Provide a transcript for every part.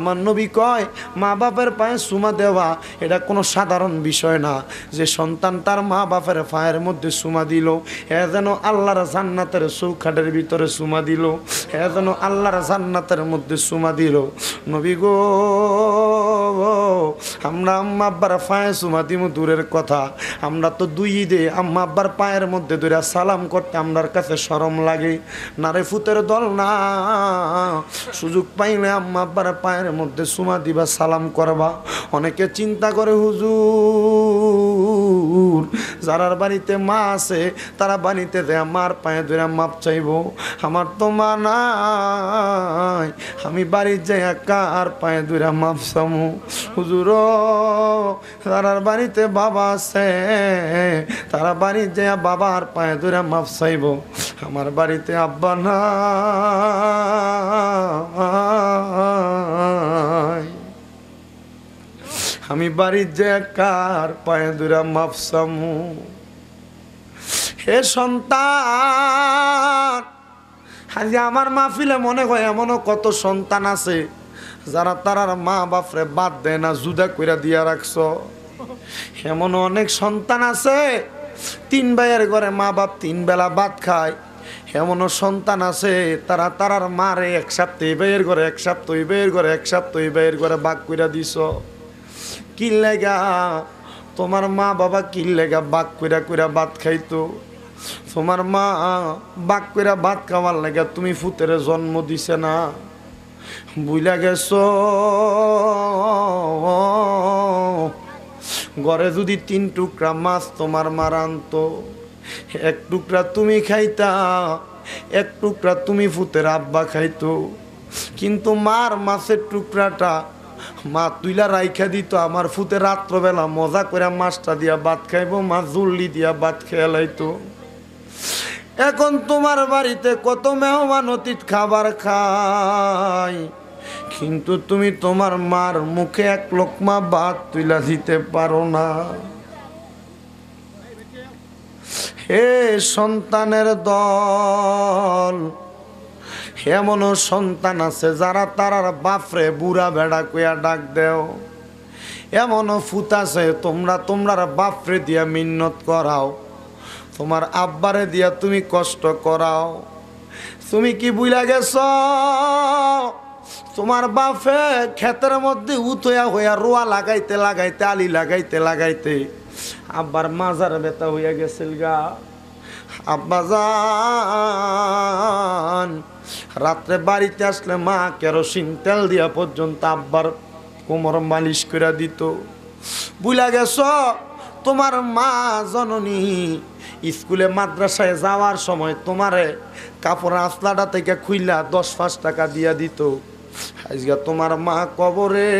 আমার নবী কয় মা বাপের পায়ে সুমা দেওয়া এটা কোনো সাধারণ বিষয় না যে সন্তান তার মা বাপের পায়ের মধ্যে সুমা দিল এ যেন আল্লাহর জান্নাতের চৌখাটের ভিতরে সুমা দিল এ যেন আল্লাহর জান্নাতের মধ্যে সুমা দিল নবী গো আমরা আম্মা আব্বার পায়ে সুমা দিব দূরের কথা আমরা তো দুই ঈদে আম্মা আব্বার পায়ের মধ্যে দূরে সালাম করতে আমার কাছে সরম লাগে নারে ফুতের দল না সুযোগ পাইলে আম্মা আব্বার পায়ে পায়ের মধ্যে সুমা দিবা সালাম করবা অনেকে চিন্তা করে হুজুর যারার বাড়িতে মা আছে তারা বাড়িতে দেয়া মার পায়ে ধরে মাপ চাইব আমার তো মা নাই আমি বাড়ি যাইয়া কার পায়ে ধরে মাপ চামু হুজুর যারার বাড়িতে বাবা আছে তারা বাড়ি যাইয়া বাবার পায়ে ধরে মাপ চাইব আমার বাড়িতে আব্বা না আমি বাড়ির যে কার পায়ে দুরা মাফসামু হে সন্তান আজ আমার মাহফিলে মনে হয় এমনও কত সন্তান আছে যারা তারার মা বাপরে বাদ দেয় না জুদা কইরা দিয়া রাখছ এমন অনেক সন্তান আছে তিন ভাইয়ের ঘরে মা বাপ তিন বেলা বাদ খায় এমনও সন্তান আছে তারা তারার মারে এক সপ্তাহে বের করে এক সপ্তাহে বের করে এক সপ্তাহে বের করে বাক করে দিছ কি লেগা তোমার মা বাবা কি লেগা বাক করে করে ভাত খাইতো তোমার মা বাক কইরা ভাত খাওয়ার লেগা তুমি ফুতেরে জন্ম দিছে না বুইলা গেছ ঘরে যদি তিন টুকরা মাছ তোমার মারান্ত এক টুকরা তুমি খাইতা এক টুকরা তুমি ফুতের আব্বা খাইতো কিন্তু মার মাছের টুকরাটা মা তুইলা রাইখা দিত আমার ফুতে রাত্রবেলা মজা করে মাছটা দিয়া ভাত খাইবো মা জুল্লি দিয়া ভাত খেয়ালাইতো এখন তোমার বাড়িতে কত মেহমান অতীত খাবার খাই কিন্তু তুমি তোমার মার মুখে এক লোকমা ভাত তুইলা দিতে পারো না হে সন্তানের দল এমনও সন্তান আছে যারা তারার বাপরে বুড়া ভেড়া কুয়া ডাক দেও এমনও ফুত আছে তোমরা তোমরার বাপরে দিয়া মিন্নত করাও তোমার আব্বারে দিয়া তুমি কষ্ট করাও তুমি কি বুঝা গেছ তোমার বাপে ক্ষেতের মধ্যে উতয়া হইয়া রোয়া লাগাইতে লাগাইতে আলি লাগাইতে লাগাইতে আব্বার মাজার বেতা হইয়া গেছিল গা আব্বা যান রাত্রে বাড়িতে আসলে মা কেরোসিন তেল দিয়া পর্যন্ত আব্বার কোমর মালিশ করে দিত বুলা গেছ তোমার মা জননী স্কুলে মাদ্রাসায় যাওয়ার সময় তোমারে কাপড় আসলাটা থেকে খুইলা দশ পাঁচ টাকা দিয়া দিত আজকে তোমার মা কবরে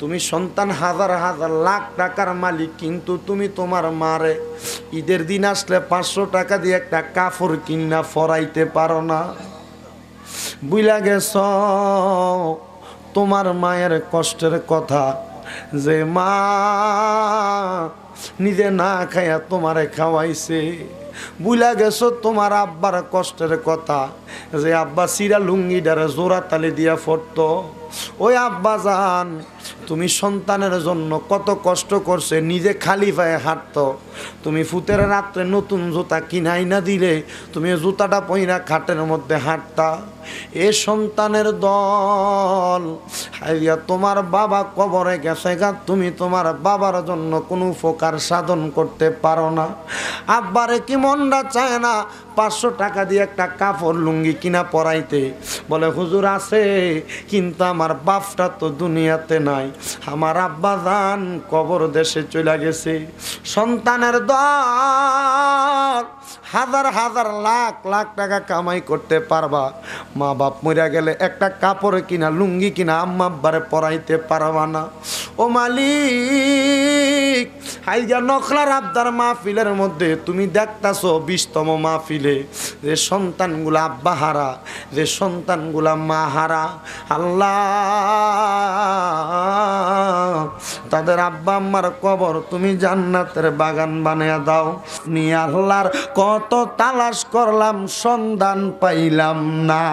তুমি সন্তান হাজার হাজার লাখ টাকার মালিক কিন্তু তুমি তোমার মারে ঈদের দিন আসলে পাঁচশো টাকা দিয়ে একটা কাফর কিনা ফরাইতে পারো না বুইলা গেছ তোমার মায়ের কষ্টের কথা যে মা নিজে না খায়া তোমারে খাওয়াইছে বুলা গেছো তোমার আব্বার কষ্টের কথা যে আব্বা সিরা লুঙ্গি ডারে জোড়া তালে দিয়া ফটত ওই আব্বা যান তুমি সন্তানের জন্য কত কষ্ট করছে নিজে খালি পায়ে হাঁটত তুমি ফুতের রাত্রে নতুন জুতা কিনাই না দিলে তুমি জুতাটা পইরা খাটের মধ্যে হাঁটতা এ সন্তানের দল হাইয়া তোমার বাবা কবরে গেছে গা তুমি তোমার বাবার জন্য কোনো উপকার সাধন করতে পারো না আব্বারে কি মনটা চায় না পাঁচশো টাকা দিয়ে একটা কাপড় লুঙ্গি কিনা পরাইতে বলে হুজুর আছে কিন্তু আমার বাপটা তো দুনিয়াতে নাই আমার আব্বা দান কবর দেশে চলে গেছে সন্তানের দল হাজার হাজার লাখ লাখ টাকা কামাই করতে পারবা মা বাপ মরিয়া গেলে একটা কাপড় কিনা লুঙ্গি কিনা আম্মাব্বারে পরাইতে পারবা না ও মালিক হাইজা নখলার আবদার মাহফিলের মধ্যে তুমি দেখতাছো বিশতম মাহফিলে যে সন্তানগুলা আব্বা হারা যে সন্তানগুলা মা হারা আল্লাহ তাদের আব্বা আম্মার কবর তুমি জান্নাতের বাগান বানিয়ে দাও নি আল্লাহর কত তালাশ করলাম সন্ধান পাইলাম না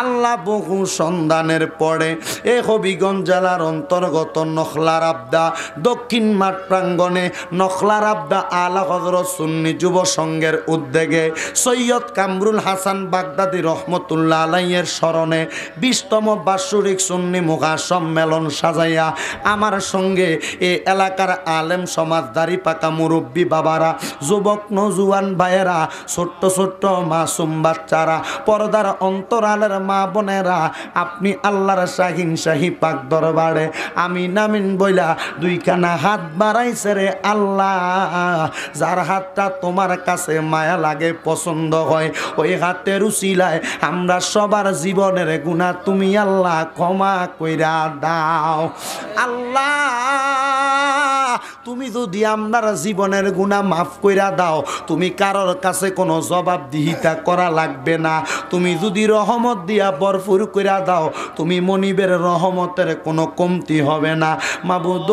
আল্লাহ বহু সন্ধানের পরে এ হবিগঞ্জ জেলার অন্তর্গত ন নখলার আবদা দক্ষিণ মাঠ প্রাঙ্গনে নখলার আবদা আলা হজর সুন্নি যুব সংঘের উদ্যোগে সৈয়দ কামরুল হাসান বাগদাদি রহমতুল্লা আলাইয়ের স্মরণে বিশতম বাৎসরিক সুন্নি মুখা সম্মেলন সাজাইয়া আমার সঙ্গে এ এলাকার আলেম সমাজ দাড়ি পাকা মুরব্বী বাবারা যুবক নজুয়ান ভাইয়েরা ছোট্ট ছোট্ট মাসুম বাচ্চারা পর্দার অন্তরালের মা বোনেরা আপনি আল্লাহর শাহিন শাহী পাক দরবারে আমি নাম আলামিন বইলা দুইখানা হাত বাড়াইছে রে আল্লাহ যার হাতটা তোমার কাছে মায়া লাগে পছন্দ হয় ওই হাতের উচিলায় আমরা সবার জীবনের গুণা তুমি আল্লাহ ক্ষমা কইরা দাও আল্লাহ তুমি যদি আপনার জীবনের গুণা মাফ কইরা দাও তুমি কারোর কাছে কোনো জবাবদিহিতা করা লাগবে না তুমি যদি রহমত দিয়া বরফুর কইরা দাও তুমি মনিবের রহমতের কোনো কমতি হবে না মাবুদ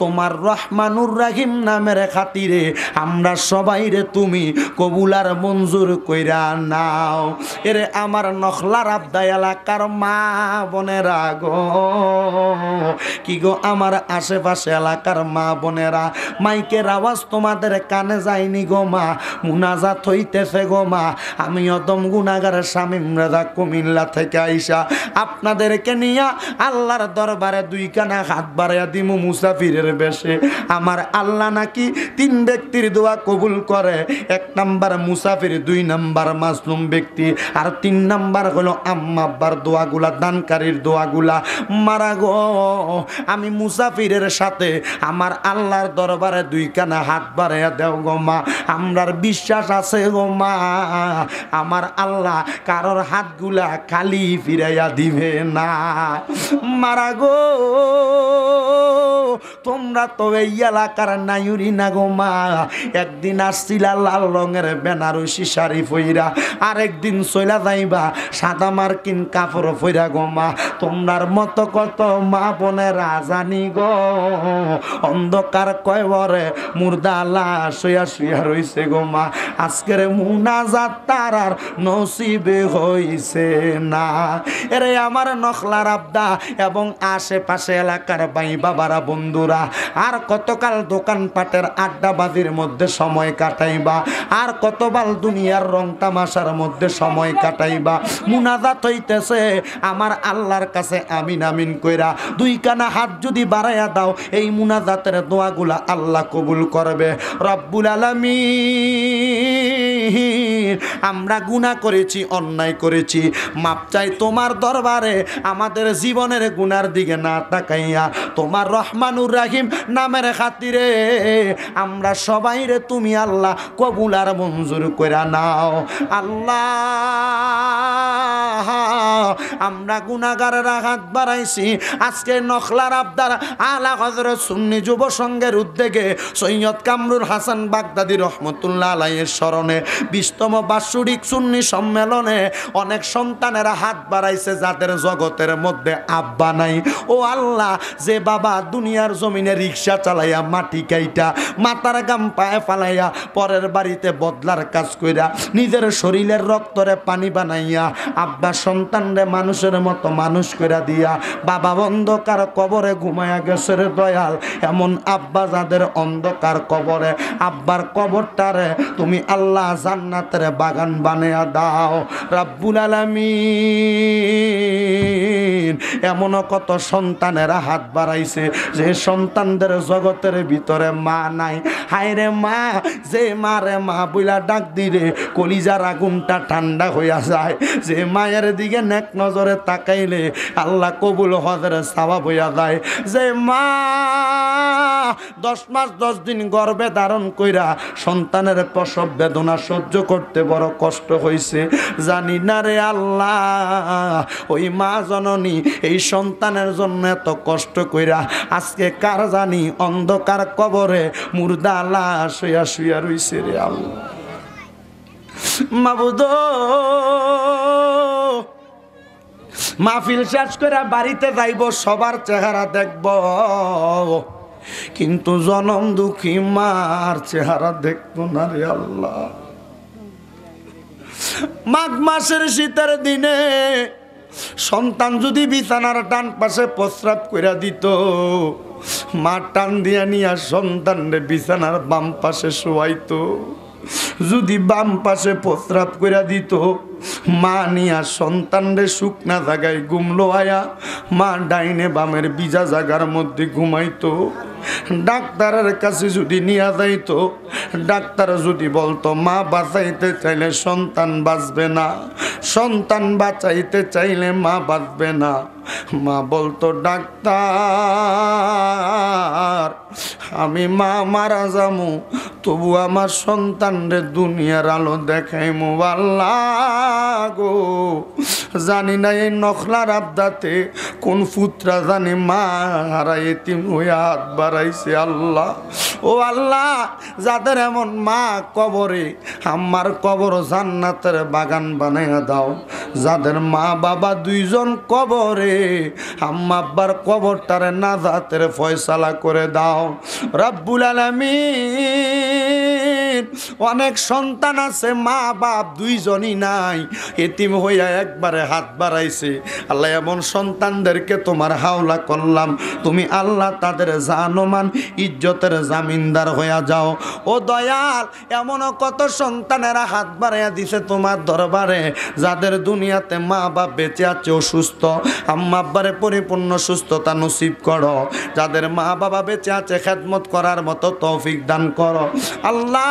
তোমার রহমানুর রাহিম নামের খাতিরে আমরা সবাই রে তুমি কবুলার মঞ্জুর কইরা নাও এরে আমার নখলার আবদা এলাকার মা বোনেরা গো কি গো আমার আশেপাশে এলাকার মা বোনেরা মাইকের আওয়াজ তোমাদের কানে যায়নি গো মা মুনাজাত হইতেছে গো মা আমি অদম গুণাগার স্বামী রাজা কুমিল্লা থেকে আইসা আপনাদেরকে নি নিয়া আল্লাহর দরবারে কানা হাত বাড়াইয়া দিমু মুসাফিরের বেশে আমার আল্লাহ নাকি তিন ব্যক্তির দোয়া কবুল করে এক নাম্বার মুসাফির দুই নাম্বার মাসলুম ব্যক্তি আর তিন নাম্বার হলো আম্মাব্বার দোয়াগুলা দানকারীর দোয়াগুলা মারা গো আমি মুসাফিরের সাথে আমার আল্লাহর দরবারে দুইখানা হাত বাড়াইয়া দেও গো মা আমরার বিশ্বাস আছে গো মা আমার আল্লাহ কারোর হাতগুলা খালি ফিরাইয়া দিবে না মারা গো তোমরা তো এই এলাকার নাইরি না গো মা একদিন আসছিলা লাল রঙের বেনারসি শাড়ি ফইরা আরেকদিন চইলা যাইবা সাদা মার্কিন কাপড় ফইরা গো মা তোমরার মতো কত মা বনে রাজানি গো অন্ধকার কয়বরে মুর্দা লাশ হইয়া শুয়া রইছে গো মা আজকের মুনাজাত আর নসিবে হইছে না এরে আমার নখলা বাবার আবদা এবং আশেপাশে এলাকার ভাই বাবারা বন্ধুরা আর কতকাল দোকানপাটের আড্ডাবাজির মধ্যে সময় কাটাইবা আর কতবাল দুনিয়ার রং তামাশার মধ্যে সময় কাটাইবা মুনাজাত হইতেছে আমার আল্লাহর কাছে আমিন আমিন কইরা দুই কানা হাত যদি বাড়াইয়া দাও এই মুনাজাতের দোয়াগুলা আল্লাহ কবুল করবে রব্বুল আলমী আমরা গুণা করেছি অন্যায় করেছি মাপ চাই তোমার দরবারে আমার তাদের জীবনের গুনার দিকে না তাকাইয়া তোমার রহমানুর রাহিম নামের খাতিরে আমরা সবাই রে তুমি আল্লাহ কবুলার মঞ্জুর করে নাও আল্লাহ আমরা গুণাগারেরা হাত বাড়াইছি আজকে নখলার আবদার আলা হজর সুন্নি যুব সংঘের উদ্যোগে সৈয়দ কামরুল হাসান বাগদাদি রহমতুল্লাহ আলাইয়ের স্মরণে বিস্তম বাসুরিক সুন্নি সম্মেলনে অনেক সন্তানেরা হাত বাড়াইছে যাদের জগতের মধ্যে আব্বা নাই ও আল্লাহ যে বাবা দুনিয়ার জমিনে রিক্সা চালাইয়া মাটি কাইটা মাতার গাম পায়ে ফালাইয়া পরের বাড়িতে বদলার কাজ কইরা নিজের শরীরের রক্তরে পানি বানাইয়া আব্বা সন্তানরে মানুষের মতো মানুষ কইরা দিয়া বাবা অন্ধকার কবরে ঘুমায়া গেছে রে দয়াল এমন আব্বা যাদের অন্ধকার কবরে আব্বার কবরটারে তুমি আল্লাহ জান্নাতের বাগান বানিয়া দাও রাব্বুল আলামিন আলামিন এমনও কত সন্তানের হাত বাড়াইছে যে সন্তানদের জগতের ভিতরে মা নাই হায়রে মা যে মারে মা বইলা ডাক দিলে কলিজার আগুনটা ঠান্ডা হইয়া যায় যে মায়ের দিকে নেক নজরে তাকাইলে আল্লাহ কবুল হজরে সাবা হইয়া যায় যে মা দশ মাস দশ দিন গর্বে ধারণ কইরা সন্তানের প্রসব বেদনা সহ্য করতে বড় কষ্ট হয়েছে জানি না রে আল্লাহ ওই মা জননী এই সন্তানের জন্য এত কষ্ট কইরা আজকে কার জানি অন্ধকার কবরে মুর্দা লাশ শুয়া শুয়া রইছে রে আল্লাহ মাহফিল শেষ করে বাড়িতে যাইব সবার চেহারা দেখব কিন্তু জনম দুঃখী মার চেহারা দেখবো না রে আল্লাহ মাঘ মাসের শীতের দিনে সন্তান যদি বিছানার টান পাশে প্রস্রাব করে দিত মা টান দিয়া নিয়া সন্তান বিছানার বাম পাশে শোয়াইতো যদি বাম পাশে প্রস্রাব করে দিত মা নিয়া সুখ শুকনা জাগায় গুমলো আয়া মা ডাইনে বামের বিজা জাগার মধ্যে ঘুমাইতো ডাক্তারের কাছে যদি নিয়ে যাইতো ডাক্তার যদি বলতো মা বাঁচাইতে চাইলে সন্তান বাঁচবে না সন্তান বাঁচাইতে চাইলে মা বাঁচবে না মা বলতো ডাক্তার আমি মা মারা যামু তবু আমার রে দুনিয়ার আলো দেখাইমু আল্লাহ গো জানি না এই নখলার আবদাতে কোন পুত্রা জানি মা হারা এতিম ওই হাত বাড়াইছে আল্লাহ ও আল্লাহ যাদের এমন মা কবরে আমার কবর জান্নাতের বাগান বানাইয়া দাও যাদের মা বাবা দুইজন কবরে আম্মা আব্বার কবরটারে না জাতের ফয়সালা করে দাও রাব্বুল আলমী অনেক সন্তান আছে মা বাপ দুইজনই নাই এতিম হইয়া একবারে হাত বাড়াইছে আল্লাহ এমন সন্তানদেরকে তোমার হাওলা করলাম তুমি আল্লাহ তাদের জানমান ইজ্জতের জামিনদার হইয়া যাও ও দয়াল এমন কত সন্তানেরা হাত বাড়াইয়া দিছে তোমার দরবারে যাদের দুনিয়াতে মা বাপ বেঁচে আছে অসুস্থ আম্মা আব্বারে পরিপূর্ণ সুস্থতা নসিব করো যাদের মা বাবা বেঁচে আছে খেদমত করার মতো তৌফিক দান করো আল্লাহ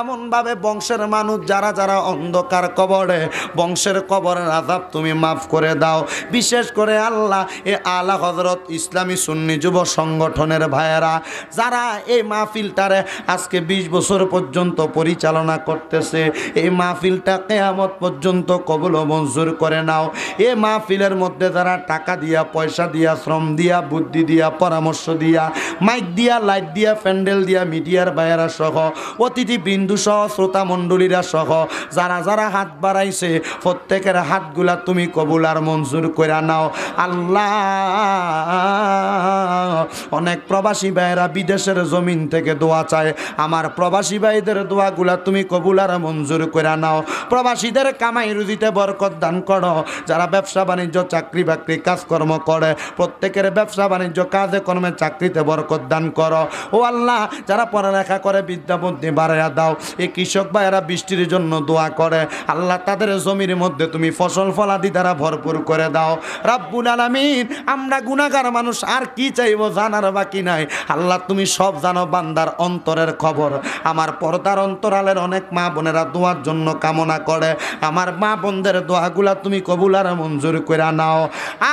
এমনভাবে বংশের মানুষ যারা যারা অন্ধকার কবরে বংশের কবরের আজাব তুমি মাফ করে দাও বিশেষ করে আল্লাহ এ আলা হজরত ইসলামী সুন্নি যুব সংগঠনের ভাইয়েরা যারা এই মাহফিলটারে আজকে ২০ বছর পর্যন্ত পরিচালনা করতেছে এই মাহফিলটা কেয়ামত পর্যন্ত কবল মঞ্জুর করে নাও এ মাহফিলের মধ্যে যারা টাকা দিয়া পয়সা দিয়া শ্রম দিয়া বুদ্ধি দিয়া পরামর্শ দিয়া মাইক দিয়া লাইট দিয়া প্যান্ডেল দিয়া মিডিয়ার ভাইয়েরা সহ অতিথি বিন্দু সহ শ্রোতা মণ্ডলীরা সহ যারা যারা হাত বাড়াইছে প্রত্যেকের হাতগুলা তুমি কবুল আর মঞ্জুর করে নাও আল্লাহ অনেক প্রবাসী ভাইয়েরা বিদেশের জমিন থেকে দোয়া চায় আমার প্রবাসী ভাইদের দোয়াগুলা তুমি কবুল আর মঞ্জুর করে নাও প্রবাসীদের কামাই রুজিতে বরকত দান করো যারা ব্যবসা বাণিজ্য চাকরি বাকরি কাজকর্ম করে প্রত্যেকের ব্যবসা বাণিজ্য কাজে কর্মে চাকরিতে বরকত দান করো ও আল্লাহ যারা পড়ালেখা করে বিদ্যা বুদ্ধি বাড়ে করে দাও এই কৃষক ভাইয়েরা বৃষ্টির জন্য দোয়া করে আল্লাহ তাদের জমির মধ্যে তুমি ফসল ফলাদি দ্বারা ভরপুর করে দাও রাব্বুল আলামিন আমরা গুণাগার মানুষ আর কি চাইব জানার বাকি নাই আল্লাহ তুমি সব জানো বান্দার অন্তরের খবর আমার পর্দার অন্তরালের অনেক মা বোনেরা দোয়ার জন্য কামনা করে আমার মা বোনদের দোয়াগুলা তুমি কবুল আর মঞ্জুর করে নাও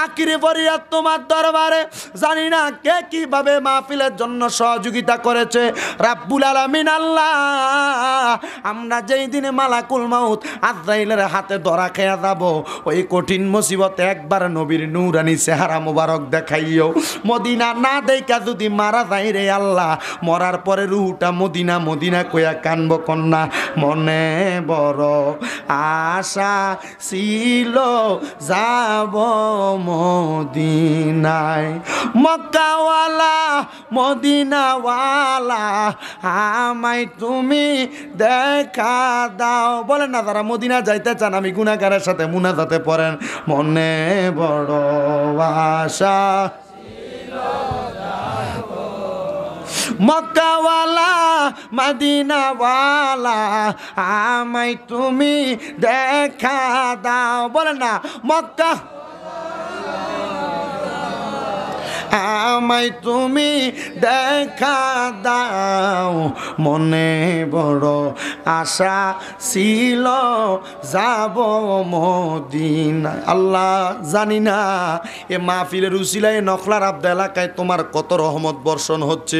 আকির বরিয়া তোমার দরবারে জানি না কে কিভাবে মাহফিলের জন্য সহযোগিতা করেছে রাব্বুল আলামিন আল্লাহ আমরা যেই দিনে মালাকুল মাউত আজরাইলের হাতে ধরা খেয়া যাব ওই কঠিন মুসিবত একবার নবীর নূরানি চেহারা মোবারক দেখাইও মদিনা না দেখা যদি মারা যাই রে আল্লাহ মরার পরে রুহুটা মদিনা মদিনা কয়া কানব কন্যা মনে বড় আশা ছিল যাব মদিনায় মক্কাওয়ালা মদিনাওয়ালা আমায় তুমি তুমি দেখা দাও বলেন না তারা মদিনা যাইতে চান আমি গুণাগারের সাথে মুনাজাতে পড়েন মনে বড় আশা মক্কাওয়ালা মাদিনাওয়ালা আমায় তুমি দেখা দাও বলে না মক্কা আমায় তুমি দেখা দাও মনে বড় আশা ছিল যাব মদিন আল্লাহ জানি না এ মাহফিলের উচিলায় নখলার আব্দ এলাকায় তোমার কত রহমত বর্ষণ হচ্ছে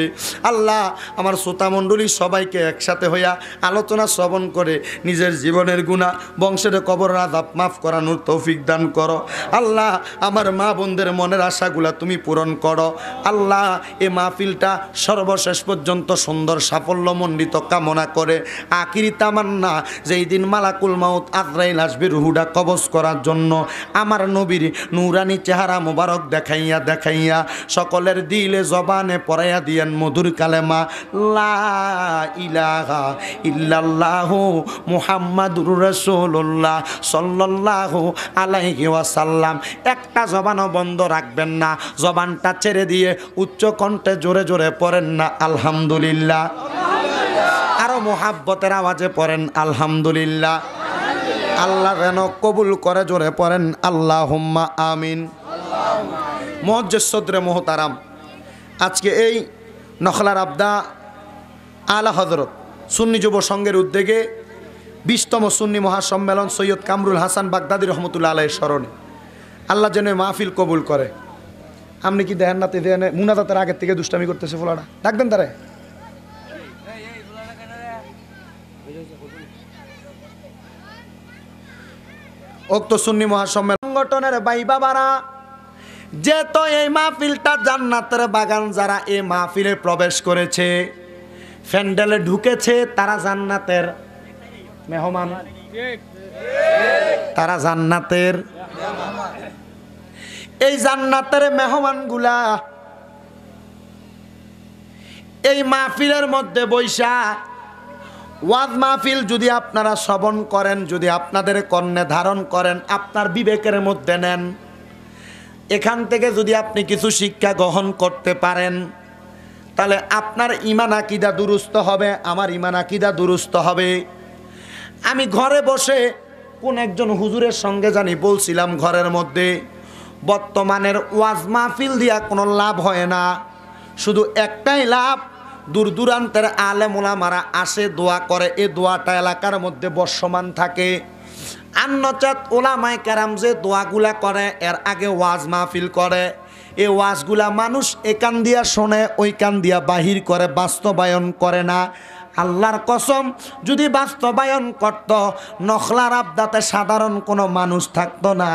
আল্লাহ আমার শ্রোতামণ্ডলী সবাইকে একসাথে হইয়া আলোচনা শ্রবণ করে নিজের জীবনের গুণা বংশের কবর রাধাপ মাফ করানোর তৌফিক দান করো আল্লাহ আমার মা বোনদের মনের আশাগুলা তুমি পূরণ করো আল্লাহ এ মাহফিলটা সর্বশেষ পর্যন্ত সুন্দর সাফল্য মণ্ডিত কামনা করে আকিরি তামান্না যেই দিন মালাকুল মাউত আজরাইল আসবে হুডা কবজ করার জন্য আমার নবীর নূরানি চেহারা মোবারক দেখাইয়া দেখাইয়া সকলের দিলে জবানে পড়াইয়া দিয়েন মধুর কালেমা লা ইলাহা ইল্লাল্লাহ মুহাম্মাদুর রসুল্লাহ সাল্লাল্লাহু আলাইহি ওয়াসাল্লাম একটা জবানও বন্ধ রাখবেন না জবানটা রাস্তা ছেড়ে দিয়ে উচ্চ কণ্ঠে জোরে জোরে পড়েন না আলহামদুলিল্লাহ আরও মোহাব্বতের আওয়াজে পড়েন আলহামদুলিল্লাহ আল্লাহ যেন কবুল করে জোরে পড়েন আল্লাহ হুম্মা আমিন মহজ্জেশ্বদ্রে মোহতারাম আজকে এই নখলার আবদা আলা হজরত সুন্নি যুব সংঘের উদ্যোগে বিশতম সুন্নি মহাসম্মেলন সৈয়দ কামরুল হাসান বাগদাদি রহমতুল্লা আলাহের স্মরণে আল্লাহ যেন মাহফিল কবুল করে আপনি কি দেখেন না তে দেখেন মুনাজাতের আগের থেকে দুষ্টামি করতেছে ফোলাটা ডাকবেন তারে উক্ত সুন্নি মহাসম্মেলন সংগঠনের বাই বাবারা যে তো এই মাহফিলটা জান্নাতের বাগান যারা এই মাহফিলে প্রবেশ করেছে ফ্যান্ডেলে ঢুকেছে তারা জান্নাতের মেহমান তারা জান্নাতের এই জান্নাতের মেহমানগুলা এই মাহফিলের মধ্যে বৈশা ওয়াজ মাহফিল যদি আপনারা শ্রবণ করেন যদি আপনাদের কর্ণে ধারণ করেন আপনার বিবেকের মধ্যে নেন এখান থেকে যদি আপনি কিছু শিক্ষা গ্রহণ করতে পারেন তাহলে আপনার ইমান আকিদা দুরুস্ত হবে আমার ইমান আকিদা দুরুস্ত হবে আমি ঘরে বসে কোন একজন হুজুরের সঙ্গে জানি বলছিলাম ঘরের মধ্যে বর্তমানের ওয়াজ মাহফিল দিয়া কোনো লাভ হয় না শুধু একটাই লাভ দূর দূরান্তের মারা আসে দোয়া করে এ দোয়াটা এলাকার মধ্যে বর্ষমান থাকে আন্নচাঁদ ওলামাই কারাম যে দোয়াগুলা করে এর আগে ওয়াজ মাহফিল করে এ ওয়াজগুলা মানুষ একান দিয়া শোনে ওই কান দিয়া বাহির করে বাস্তবায়ন করে না আল্লাহর কসম যদি বাস্তবায়ন করত নখলার আবদাতে সাধারণ কোনো মানুষ থাকতো না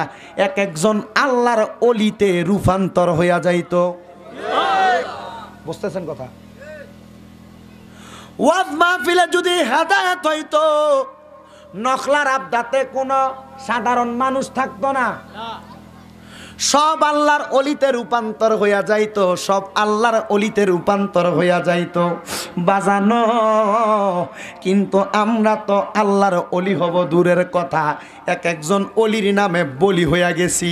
এক একজন আল্লাহর অলিতে রূপান্তর হইয়া যাইত বুঝতেছেন কথা ওয়াজ মাহফিলে যদি হেদায়ত হইত নখলার আবদাতে কোনো সাধারণ মানুষ থাকতো না সব আল্লাহর অলিতে রূপান্তর হইয়া যাইত সব আল্লাহর অলিতে রূপান্তর হইয়া যাইত বাজানো কিন্তু আমরা তো আল্লাহর অলি হব দূরের কথা এক একজন অলির নামে বলি হইয়া গেছি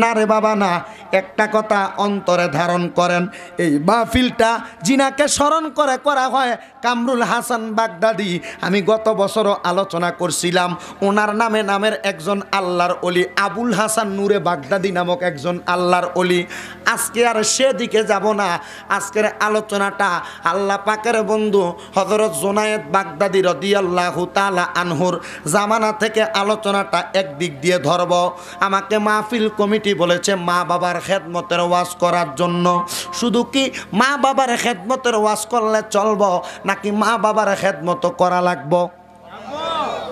না রে বাবা না একটা কথা অন্তরে ধারণ করেন এই বাফিলটা জিনাকে স্মরণ করে করা হয় কামরুল হাসান বাগদাদি আমি গত বছরও আলোচনা করছিলাম ওনার নামে নামের একজন আল্লাহর অলি আবুল হাসান নূরে বাগদাদি নামক একজন আল্লাহর অলি আজকে আর সেদিকে যাব না আজকের আলোচনাটা আল্লাহ পাকের প্রিয় বন্ধু হজরত জোনায়েদ বাগদাদি রদিয়াল্লাহ তালা আনহুর জামানা থেকে আলোচনাটা একদিক দিয়ে ধরব আমাকে মাহফিল কমিটি বলেছে মা বাবার খেদমতের ওয়াজ করার জন্য শুধু কি মা বাবার খেদমতের ওয়াজ করলে চলব নাকি মা বাবার খেদমতো করা লাগব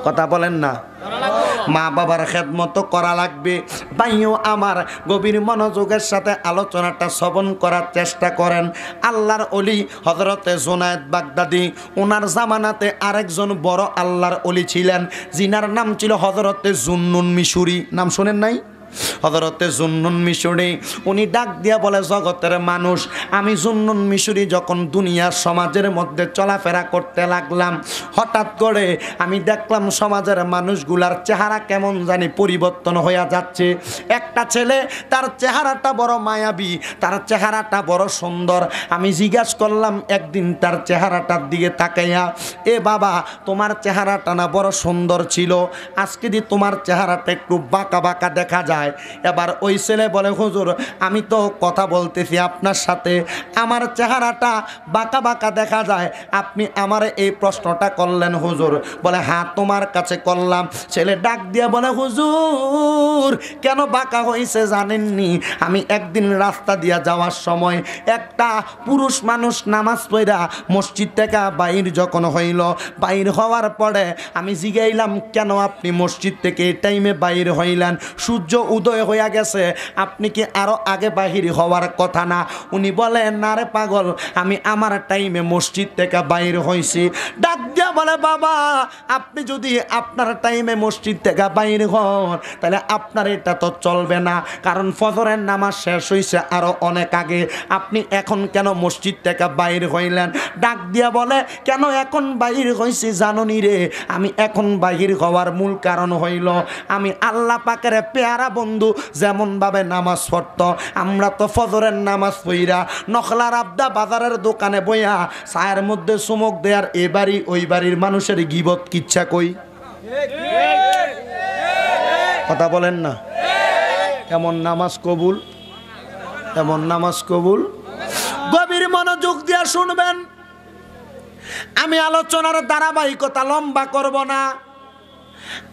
কথা বলেন না মা বাবার খেদমত করা লাগবে ভাইও আমার গভীর মনোযোগের সাথে আলোচনাটা শ্রবণ করার চেষ্টা করেন আল্লাহর অলি হজরতে জোনায়দ বাগদাদি ওনার জামানাতে আরেকজন বড় আল্লাহর অলি ছিলেন যিনার নাম ছিল হজরতে জুন্নুন মিশুরি নাম শোনেন নাই হজরতে জুন্নুন মিশরি উনি ডাক দিয়া বলে জগতের মানুষ আমি জুন্নুন মিশরি যখন দুনিয়ার সমাজের মধ্যে চলাফেরা করতে লাগলাম হঠাৎ করে আমি দেখলাম সমাজের মানুষগুলার চেহারা কেমন জানি পরিবর্তন হয়ে যাচ্ছে একটা ছেলে তার চেহারাটা বড় মায়াবী তার চেহারাটা বড় সুন্দর আমি জিজ্ঞাসা করলাম একদিন তার চেহারাটার দিকে তাকাইয়া এ বাবা তোমার চেহারাটা না বড় সুন্দর ছিল আজকে দি তোমার চেহারাটা একটু বাঁকা বাঁকা দেখা যায় যায় এবার ওই ছেলে বলে হুজুর আমি তো কথা বলতেছি আপনার সাথে আমার চেহারাটা বাঁকা বাঁকা দেখা যায় আপনি আমার এই প্রশ্নটা করলেন হুজুর বলে হ্যাঁ তোমার কাছে করলাম ছেলে ডাক দিয়ে বলে হুজুর কেন বাঁকা হয়েছে জানেননি আমি একদিন রাস্তা দিয়া যাওয়ার সময় একটা পুরুষ মানুষ নামাজ পড়া মসজিদ থেকে বাইর যখন হইল বাইর হওয়ার পরে আমি জিগাইলাম কেন আপনি মসজিদ থেকে এই টাইমে বাইর হইলেন সূর্য উদয় হইয়া গেছে আপনি কি আরও আগে বাহির হওয়ার কথা না উনি বলেন না রে পাগল আমি আমার টাইমে মসজিদ থেকে বাহির হয়েছি ডাক দিয়া বলে বাবা আপনি যদি আপনার টাইমে মসজিদ থেকে বাহির হন তাহলে আপনার এটা তো চলবে না কারণ ফজরের নামাজ শেষ হয়েছে আরও অনেক আগে আপনি এখন কেন মসজিদ থেকে বাহির হইলেন ডাক দিয়া বলে কেন এখন বাহির হয়েছি জাননি রে আমি এখন বাহির হওয়ার মূল কারণ হইল আমি আল্লাহ পাকের পেয়ারা বন্ধু যেমনভাবে নামাজ পড়তো আমরা তো ফজরের নামাজ পইরা নখলার আবদা বাজারের দোকানে বইয়া চায়ের মধ্যে চুমক দেয়ার এ বাড়ি ওই বাড়ির মানুষের গিবত কিচ্ছা কই কথা বলেন না এমন নামাজ কবুল এমন নামাজ কবুল গভীর মনোযোগ দিয়া শুনবেন আমি আলোচনার ধারাবাহিকতা লম্বা করব না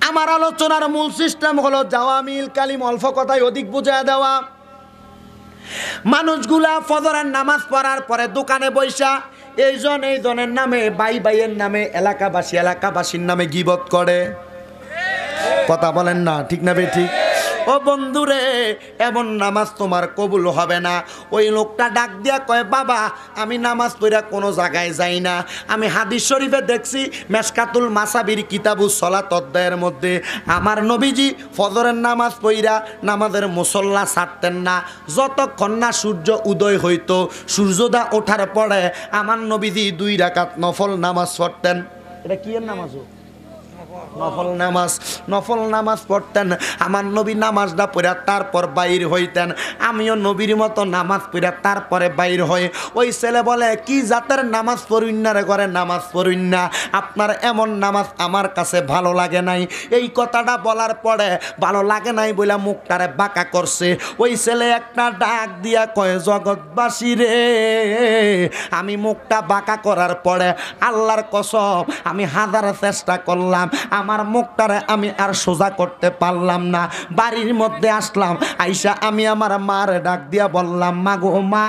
আমার আলোচনার মূল সিস্টেম হলো যাওয়া মিল কালিম অল্প কথায় অধিক বুঝা দেওয়া মানুষগুলা ফজরের নামাজ পড়ার পরে দোকানে বৈশা এইজন এইজনের নামে বাই বাইয়ের নামে এলাকাবাসী এলাকাবাসীর নামে গিবত করে কথা বলেন না ঠিক না বেঠি ও বন্ধুরে এমন নামাজ তোমার কবুল হবে না ওই লোকটা ডাক দিয়া কয় বাবা আমি নামাজ তৈরা কোনো জায়গায় যাই না আমি হাদিস শরীফে দেখছি মেসকাতুল মাসাবির কিতাবু সলাত অধ্যায়ের মধ্যে আমার নবীজি ফজরের নামাজ পইরা নামাজের মুসল্লা ছাড়তেন না যতক্ষণ না সূর্য উদয় হইতো সূর্যদা ওঠার পরে আমার নবীজি দুই রাকাত নফল নামাজ পড়তেন এটা কি হোক নফল নামাজ নফল নামাজ পড়তেন আমার নবী নামাজটা পড়া তারপর বাইর হইতেন আমিও নবীর মতো নামাজ পড়া তারপরে বাইর হই ওই ছেলে বলে কি জাতের নামাজ পড়ুন করে নামাজ পড়ুন না আপনার এমন নামাজ আমার কাছে ভালো লাগে নাই এই কথাটা বলার পরে ভালো লাগে নাই বলে মুখটারে বাঁকা করছে ওই ছেলে একটা ডাক দিয়া কয় জগৎবাসী রে আমি মুখটা বাঁকা করার পরে আল্লাহর কসব আমি হাজার চেষ্টা করলাম আমার মুখটারে আমি আর সোজা করতে পারলাম না বাড়ির মধ্যে আসলাম আইসা আমি আমার মার ডাক দিয়া বললাম মা গো মা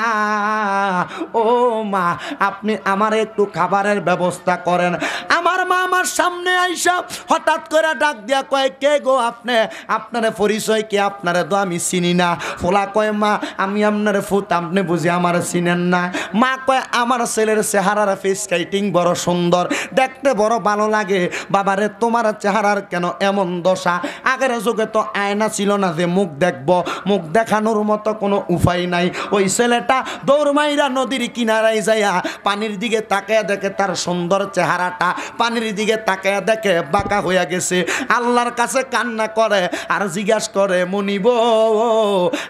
ও মা আপনি আমার একটু খাবারের ব্যবস্থা করেন আমার মামা আমার সামনে আইসা হঠাৎ করে ডাক দিয়া কয় কে গো আপনি আপনারে পরিচয় কে আপনারে তো আমি চিনি না ফোলা কয় মা আমি আপনারে ফুত আপনি বুঝি আমার চিনেন না মা কয় আমার ছেলের চেহারার ফেস কাইটিং বড় সুন্দর দেখতে বড় ভালো লাগে বাবারে তোমার চেহারার কেন এমন দশা আগের যুগে তো আয়না ছিল না যে মুখ দেখব মুখ দেখানোর মতো কোনো উপায় নাই ওই ছেলেটা দৌড়মাইরা নদীর কিনারায় যাইয়া পানির দিকে তাকে দেখে তার সুন্দর চেহারাটা পানি স্বামীর দিকে তাকায় দেখে বাঁকা হইয়া গেছে আল্লাহর কাছে কান্না করে আর জিজ্ঞাস করে মনিব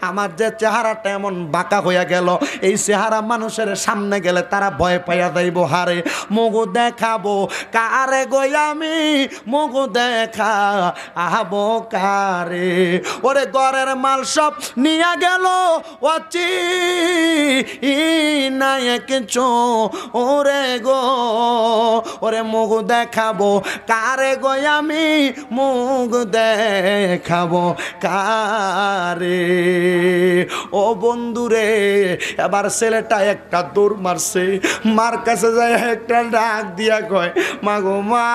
আমার যে চেহারাটা এমন বাঁকা হইয়া গেল এই চেহারা মানুষের সামনে গেলে তারা ভয় পাইয়া দেব হারে মগু দেখাবো কারে গই আমি মগু দেখা আহাবো কারে ওরে গড়ের মাল সব নিয়ে গেল অচি নাই কিছু ওরে গো ওরে মগু দেখ দেখাবো কারে গো আমি মুখ দেখাবো কারে ও বন্ধুরে এবার ছেলেটা একটা দৌড় মারছে মার কাছে যায় একটা ডাক দিয়া কয় মা গো মা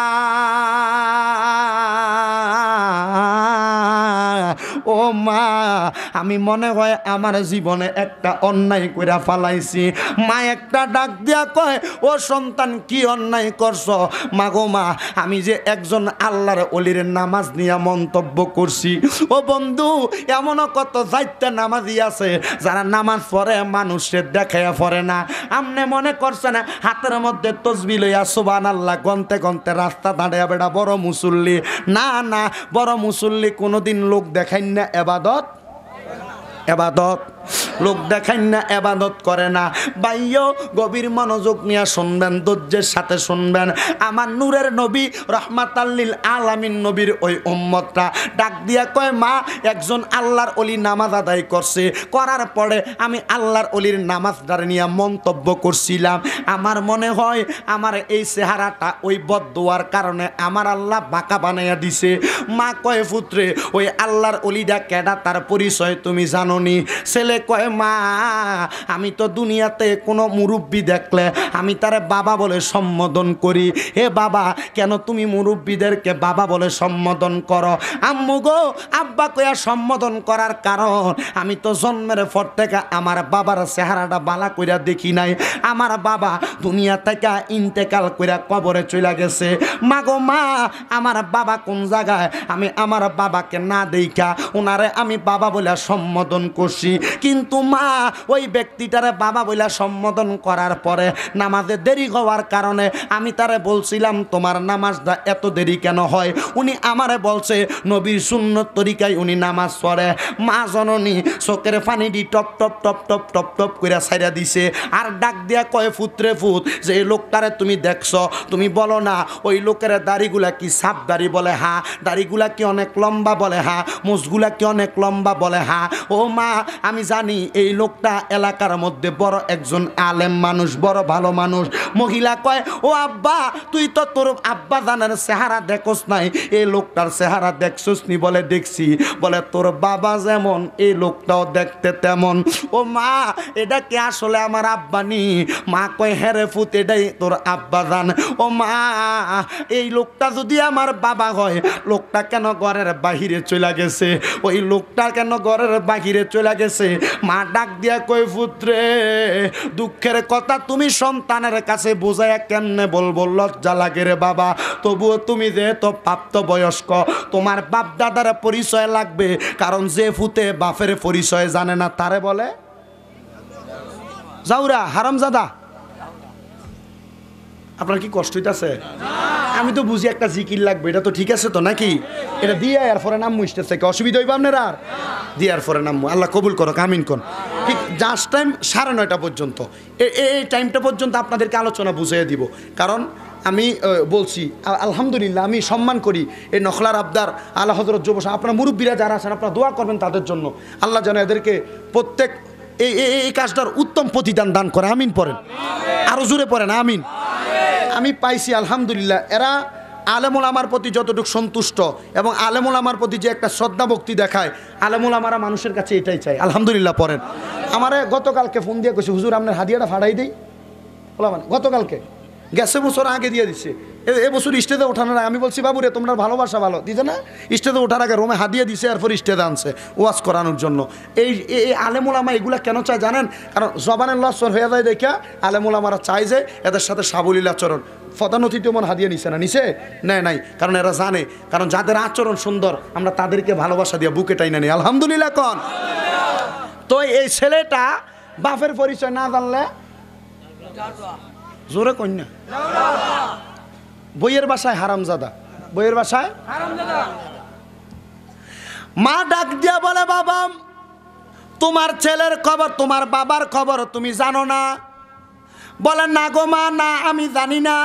ও মা আমি মনে হয় আমার জীবনে একটা অন্যায় করে ফালাইছি মা একটা ডাক দিয়া কয় ও সন্তান কি অন্যায় করছ মা গো মা আমি যে একজন আল্লাহর অলির নামাজ নিয়ে মন্তব্য করছি ও বন্ধু এমনও কত যাইতে নামাজি আছে যারা নামাজ পড়ে মানুষের দেখাইয়া পড়ে না আমনে মনে করছে না হাতের মধ্যে তসবি লইয়া সুবান আল্লাহ গন্তে গন্তে রাস্তা দাঁড়িয়ে বেড়া বড় মুসল্লি না না বড় মুসল্লি কোনোদিন লোক দেখাই না এবাদত এবাদত লোক দেখেন না এবাদত করে না বাইয় গভীর মনোযোগ নিয়ে শুনবেন দর্জের সাথে শুনবেন আমার নূরের নবী আল্লিল আলামিন নবীর ওই উম্মতটা ডাক দিয়া কয় মা একজন আল্লাহর অলি নামাজ আদায় করছে করার পরে আমি আল্লাহর অলির নামাজদার নিয়ে মন্তব্য করছিলাম আমার মনে হয় আমার এই চেহারাটা ওই বদোয়ার কারণে আমার আল্লাহ বাঁকা বানাইয়া দিছে মা কয় পুত্রে ওই আল্লাহর অলিটা কেডা তার পরিচয় তুমি জানো জননী ছেলে কয় মা আমি তো দুনিয়াতে কোনো মুরব্বী দেখলে আমি তারে বাবা বলে সম্বোধন করি এ বাবা কেন তুমি মুরব্বীদেরকে বাবা বলে সম্বোধন করো আম্মু গো আব্বা কয়া সম্বোধন করার কারণ আমি তো জন্মের ফর থেকে আমার বাবার চেহারাটা বালা কইরা দেখি নাই আমার বাবা দুনিয়া থেকে ইন্তেকাল কইরা কবরে চলে গেছে মা গো মা আমার বাবা কোন জায়গায় আমি আমার বাবাকে না দেখা ওনারে আমি বাবা বলে সম্বোধন সম্বোধন করছি কিন্তু মা ওই ব্যক্তিটারে বাবা বইলা সম্বোধন করার পরে নামাজে দেরি হওয়ার কারণে আমি তারে বলছিলাম তোমার নামাজটা এত দেরি কেন হয় উনি আমারে বলছে নবীর শূন্য তরিকায় উনি নামাজ পড়ে মা জননী চোখের পানি দি টপ টপ টপ টপ টপ টপ করে সাইরা দিছে আর ডাক দিয়া কয় ফুতরে ফুত যে এই লোকটারে তুমি দেখছ তুমি বলো না ওই লোকের দাড়িগুলা কি সাপ দাড়ি বলে হা দাড়িগুলা কি অনেক লম্বা বলে হা মুসগুলা কি অনেক লম্বা বলে হা ও মা আমি জানি এই লোকটা এলাকার মধ্যে বড় একজন আলেম মানুষ বড় ভালো মানুষ মহিলা কয় ও আব্বা তুই তো তোর আব্বা জানার চেহারা দেখোস নাই এই লোকটার চেহারা দেখছোস নি বলে দেখছি বলে তোর বাবা যেমন এই লোকটাও দেখতে তেমন ও মা এটা কে আসলে আমার আব্বা নি মা কয় হেরে হ্যাঁ ফুত এটাই তোর আব্বা জান ও মা এই লোকটা যদি আমার বাবা হয় লোকটা কেন ঘরের বাহিরে চলে গেছে ওই লোকটা কেন ঘরের বাহিরে ছেড়ে চলে গেছে মা ডাক দিয়া কই পুত্রে দুঃখের কথা তুমি সন্তানের কাছে বোঝায় কেমনে বলবো লজ্জা লাগে রে বাবা তবুও তুমি যেহেতু প্রাপ্ত বয়স্ক তোমার বাপ দাদার পরিচয় লাগবে কারণ যে ফুতে বাপের পরিচয় জানে না তারে বলে যাওরা হারামজাদা আপনার কি কষ্ট হইতাছে আমি তো বুঝি একটা জিকির লাগবে এটা তো ঠিক আছে তো নাকি এটা দিয়ে আর ফরে নাম স্টেজ থেকে অসুবিধা হইবে আপনার আর দিয়ে আর পরে নাম আল্লাহ কবুল করো কামিন কোন ঠিক জাস্ট টাইম সাড়ে নয়টা পর্যন্ত এই টাইমটা পর্যন্ত আপনাদেরকে আলোচনা বুঝিয়ে দিব কারণ আমি বলছি আলহামদুলিল্লাহ আমি সম্মান করি এই নখলার আবদার আল্লাহ হজরত যুবসা আপনার মুরব্বীরা যারা আছেন আপনারা দোয়া করবেন তাদের জন্য আল্লাহ যেন এদেরকে প্রত্যেক এই এই কাজটার উত্তম প্রতিদান দান করে আমিন পড়েন আরো জোরে পড়েন আমিন আমি পাইছি আলহামদুলিল্লাহ এরা আলেমুল আমার প্রতি যতটুকু সন্তুষ্ট এবং আলেমুল আমার প্রতি যে একটা শ্রদ্ধা ভক্তি দেখায় আলেমুল আমার মানুষের কাছে এটাই চাই আলহামদুলিল্লাহ পড়েন আমারে গতকালকে ফোন দিয়ে কইছে হুজুর আপনার হাদিয়াটা ফাড়াই দিই বলা মানে গতকালকে গ্যাসে বছর আগে দিয়ে দিচ্ছে এবছর স্টেজে ওঠানোর আমি বলছি বাবুরে তোমরা ভালোবাসা ভালো দিছে না স্টেজে ওঠার আগে রোমে হাতিয়ে দিছে এরপর স্টেজে আনছে ওয়াজ করানোর জন্য এই এই আলেমুলামা এগুলা কেন চায় জানেন কারণ জবানের লস্কর হয়ে যায় দেখে আলেমুলামারা চায় যে এদের সাথে সাবলীল আচরণ প্রধান মন হাদিয়ে নিছে না নিছে নাই নাই কারণ এরা জানে কারণ যাদের আচরণ সুন্দর আমরা তাদেরকে ভালোবাসা দিয়ে বুকে টাইনে নিই আলহামদুলিল্লাহ কন তো এই ছেলেটা বাফের পরিচয় না জানলে জোরে কন্যা বইয়ের বাসায় হারামজাদা বইয়ের বাসায় মা ডাক দিয়া বলে বাবা তোমার ছেলের খবর তোমার বাবার খবর তুমি জানো না বলে না গো মা না আমি জানি না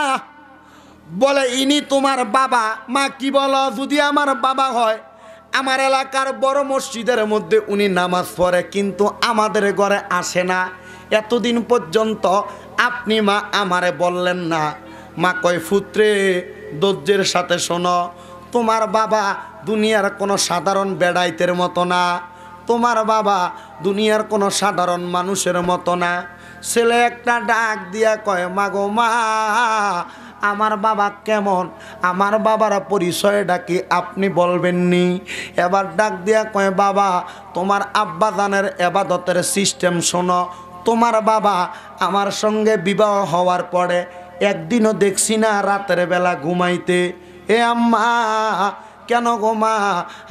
বলে ইনি তোমার বাবা মা কি বলো যদি আমার বাবা হয় আমার এলাকার বড় মসজিদের মধ্যে উনি নামাজ পড়ে কিন্তু আমাদের ঘরে আসে না এতদিন পর্যন্ত আপনি মা আমারে বললেন না মা কয় ফুত্রে দর্জের সাথে শোনো তোমার বাবা দুনিয়ার কোনো সাধারণ বেড়াইতের মতো না তোমার বাবা দুনিয়ার কোনো সাধারণ মানুষের মতো না ছেলে একটা ডাক দিয়া কয় মা গো মা আমার বাবা কেমন আমার বাবার পরিচয় ডাকি আপনি বলবেননি এবার ডাক দিয়া কয় বাবা তোমার আব্বাদানের এবাদতের সিস্টেম শোনো তোমার বাবা আমার সঙ্গে বিবাহ হওয়ার পরে একদিনও দেখছি না রাতের বেলা ঘুমাইতে এ আম্মা কেন ঘুমা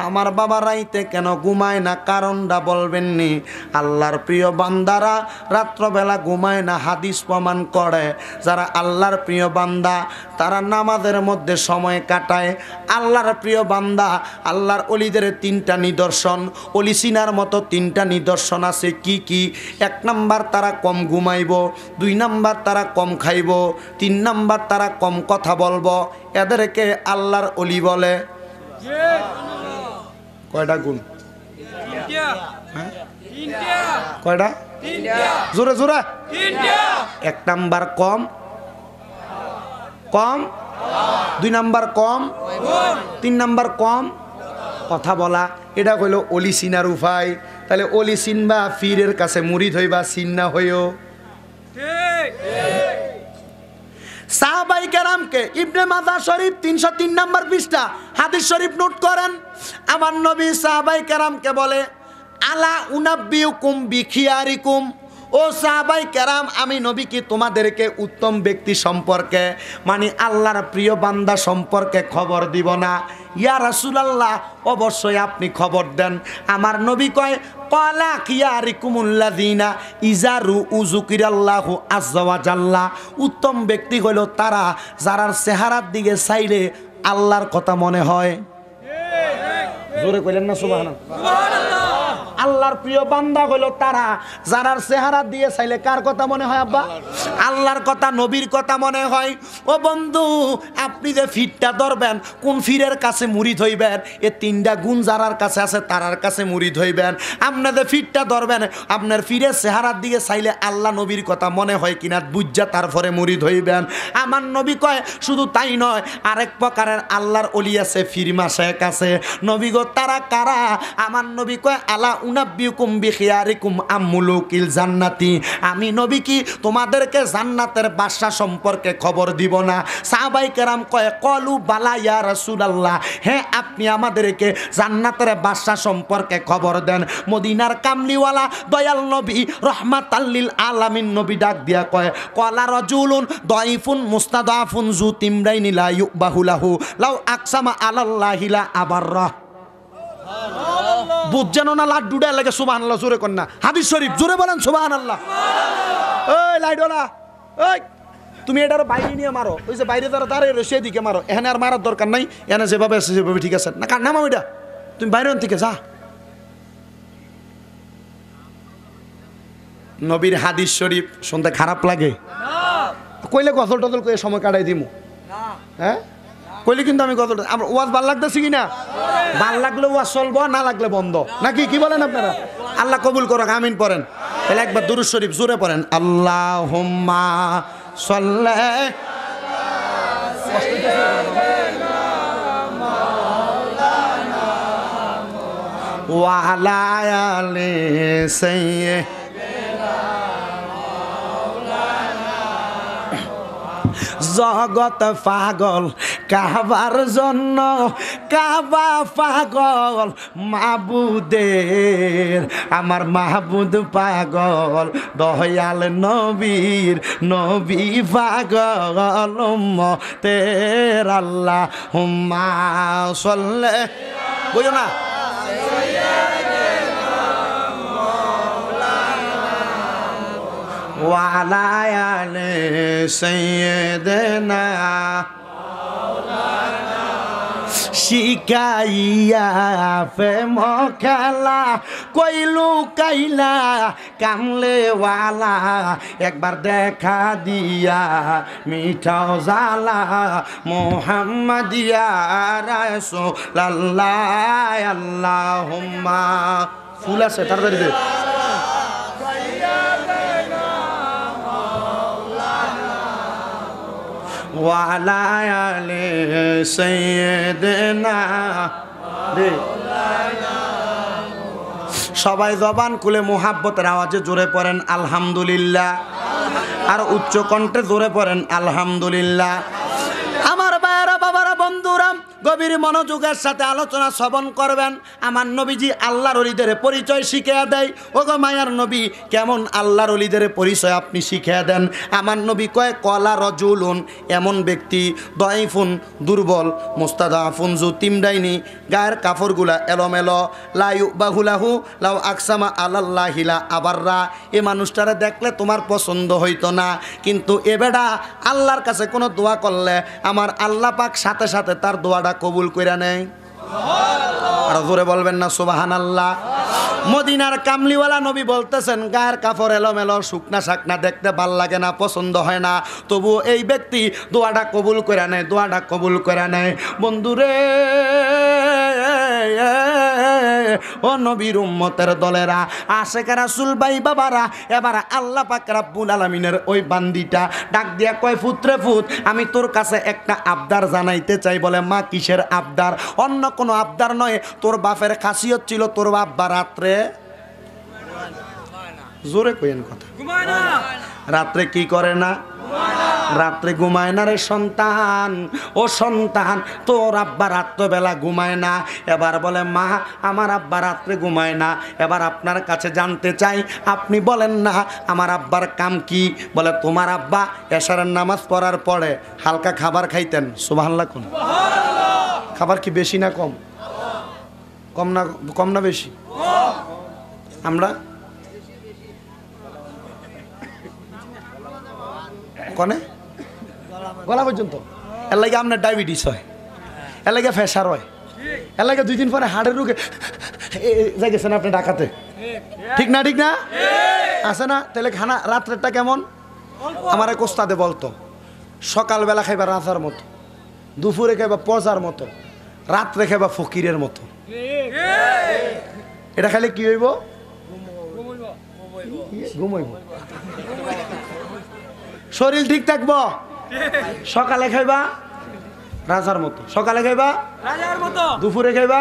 আমার বাবা রাইতে কেন ঘুমায় না কারণটা বলবেননি আল্লাহর প্রিয় বান্দারা রাত্রবেলা ঘুমায় না হাদিস প্রমাণ করে যারা আল্লাহর প্রিয় বান্দা তারা নামাজের মধ্যে সময় কাটায় আল্লাহর প্রিয় বান্দা আল্লাহর অলিদের তিনটা নিদর্শন অলিসিনার মতো তিনটা নিদর্শন আছে কি কি এক নাম্বার তারা কম ঘুমাইব দুই নাম্বার তারা কম খাইব তিন নাম্বার তারা কম কথা বলবো এদেরকে আল্লাহর অলি বলে কয়টা গুণ হ্যাঁ? কয়টা জোরে জোরে এক নাম্বার কম কম দুই নাম্বার কম তিন নাম্বার কম কথা বলা এটা হইল অলি চিনার উপায় তাহলে অলি বা ফিরের কাছে মুড়ি ধইবা চিন্না হইও ঠিক সাহাবাই কেরামকে ইবনে মাদা শরীফ তিনশো তিন নম্বর পৃষ্ঠা হাদিস শরীফ নোট করেন আমার নবী সাহাবাই কেরামকে বলে আলা উনাব্বিউকুম বিখিয়ারিকুম ও সাহাবাই কেরাম আমি নবী কি তোমাদেরকে উত্তম ব্যক্তি সম্পর্কে মানে আল্লাহর প্রিয় বান্দা সম্পর্কে খবর দিব না ইয়া রাসুলাল্লাহ অবশ্যই আপনি খবর দেন আমার নবী কয় কলা কিয়ারিকুমুল্লাদিনা ইজারু উজুকিরাল্লাহু আজ্জা জাল্লা উত্তম ব্যক্তি হইল তারা যারার চেহারার দিকে সাইডে আল্লাহর কথা মনে হয় জোরে কইলেন না সুবহানাল্লাহ আল্লাহর প্রিয় বান্দা হলো তারা যারার চেহারা দিয়ে চাইলে কার কথা মনে হয় আব্বা আল্লাহর কথা নবীর কথা মনে হয় ও বন্ধু আপনি যে ফিরটা ধরবেন কোন ফিরের কাছে মুড়ি ধইবেন এ তিনটা গুণ যারার কাছে আছে তারার কাছে মুড়ি ধইবেন আপনি যে ফিরটা ধরবেন আপনার ফিরের চেহারার দিকে চাইলে আল্লাহ নবীর কথা মনে হয় কিনা বুঝা তারপরে মুড়ি ধইবেন আমার নবী কয় শুধু তাই নয় আরেক প্রকারের আল্লাহর অলি আছে ফিরমা শেখ আছে নবী গো তারা কারা আমার নবী কয় আলা উনা উনাব্বিকুম বিখিয়ারিকুম আম্মুলুকিল জান্নাতি আমি নবী কি তোমাদেরকে জান্নাতের বাদশা সম্পর্কে খবর দিব না সাহাবাই কেরাম কয় কলু বালা ইয়া রাসূলুল্লাহ হ্যাঁ আপনি আমাদেরকে জান্নাতের বাদশা সম্পর্কে খবর দেন মদিনার কামলিওয়ালা দয়াল নবী রহমাতাল্লিল আলামিন নবী ডাক দিয়া কয় কলা রজুলুন দয়ফুন মুস্তাদাফুন জু তিমরাইনি লা ইউবাহুলাহু লাউ আকসামা আলাল্লাহি লা আবাররাহ বুধ যেন না লাড্ডুটা লাগে সুবাহান আল্লাহ জোরে কন্যা হাদিস শরীফ জোরে বলেন সুবাহান আল্লাহ ওই লাইডোলা ওই তুমি এটার বাইরে নিয়ে মারো ওই যে বাইরে যারা দাঁড়িয়ে রয়েছে এদিকে মারো এখানে আর মারার দরকার নাই এখানে যেভাবে আছে সেভাবে ঠিক আছে না কার নাম ওইটা তুমি বাইরে থেকে যা নবীর হাদিস শরীফ শুনতে খারাপ লাগে কইলে গজল টজল করে সময় কাটাই দিমু হ্যাঁ কইলে কিন্তু আমি কত ওয়াজ ভাল লাগতেছি কি না ভাল লাগলে ওয়াজ চলবো না লাগলে বন্ধ নাকি কি বলেন আপনারা আল্লাহ কবুল করক আমিন পড়েন তাহলে একবার দুরু শরীফ জোরে পড়েন আল্লাহ হোম্মা সল্লে وعلى آل জগত পাগল কাবার জন্য কাবা পাগল মাবুদের আমার মাহবুদ পাগল দয়াল নবীর নবী পাগল তের আল্লাহ হুম্মা সল্লে বুঝো না وعلى آل শিকাইয়া প্রেম খেলা কইলু কাইলা কামলেওয়ালা একবার দেখা দিয়া মিঠাও জালা মোহাম্মদিয়া রাসো লাল্লা আল্লাহ ফুল আছে তাড়াতাড়ি وعلى آل سيدنا সবাই জবান খুলে মোহাব্বতের আওয়াজে জোরে পড়েন আলহামদুলিল্লাহ আর উচ্চ কণ্ঠে জোরে পড়েন আলহামদুলিল্লাহ বন্ধুরা গভীর মনোযোগের সাথে আলোচনা শ্রবণ করবেন আমার নবীজি আল্লাহর অলিদের পরিচয় শিখিয়া দেয় গো মায়ার নবী কেমন আল্লাহর অলিদের পরিচয় আপনি শিখিয়া দেন আমার নবী কয় কলা রজুল এমন ব্যক্তি দয়ফুন দুর্বল মুস্তাদাফুন জু তিমডাইনি গায়ের কাফরগুলা এলোমেলো লাইউ বাহুলাহু লাউ আকসামা আলাল্লাহিলা আবাররা এ মানুষটারে দেখলে তোমার পছন্দ হইতো না কিন্তু এবেডা আল্লাহর কাছে কোনো দোয়া করলে আমার আল্লাহ পাক সাথে সাথে সাথে তার দোয়াটা কবুল করে নেয় আর জোরে বলবেন না সুবাহান আল্লাহ মদিনার কামলিওয়ালা নবী বলতেছেন গায়ের কাপড় এলোমেলো শুকনা শাকনা দেখতে ভাল লাগে না পছন্দ হয় না তবু এই ব্যক্তি দোয়াটা কবুল করে নেয় দোয়াটা কবুল করে নেয় বন্ধুরে ও নবীর উম্মতের দলেরা আসে কারা সুলবাই বাবারা এবার আল্লাহ পাক রাব্বুল ওই বান্দিটা ডাক দিয়া কয় ফুত্রে ফুত আমি তোর কাছে একটা আবদার জানাইতে চাই বলে মা কিসের আবদার অন্য কোনো আবদার নয় তোর বাপের খাসিয়ত ছিল তোর বাপ বা রাত্রে জোরে কইেন কথা রাত্রে কি করে না রাত্রে ঘুমায় না রে সন্তান ও সন্তান তোর আব্বা রাত্রবেলা ঘুমায় না এবার বলে মা আমার আব্বা রাত্রে ঘুমায় না এবার আপনার কাছে জানতে চাই আপনি বলেন না আমার আব্বার কাম কি বলে তোমার আব্বা এশারের নামাজ পড়ার পরে হালকা খাবার খাইতেন সুবাহাল্লা কোন খাবার কি বেশি না কম কম না কম না বেশি আমরা কনে গলা পর্যন্ত এর লাগে আপনার ডায়াবেটিস হয় এর লাগে ফেসার হয় এর লাগে দুই দিন পরে হাড়ের রুগে যাই গেছেন আপনি ডাকাতে ঠিক না ঠিক না আছে না তাহলে খানা রাত্রেরটা কেমন আমার এক ওস্তাদে বলতো সকালবেলা খাইবা রাজার মতো দুপুরে খাইবা পজার মতো রাত্রে খাইবা ফকিরের মতো এটা খাইলে কি হইব ঘুমাইব শরীর ঠিক থাকব সকালে খাইবা রাজার মতো সকালে খাইবা রাজার মতো দুপুরে খাইবা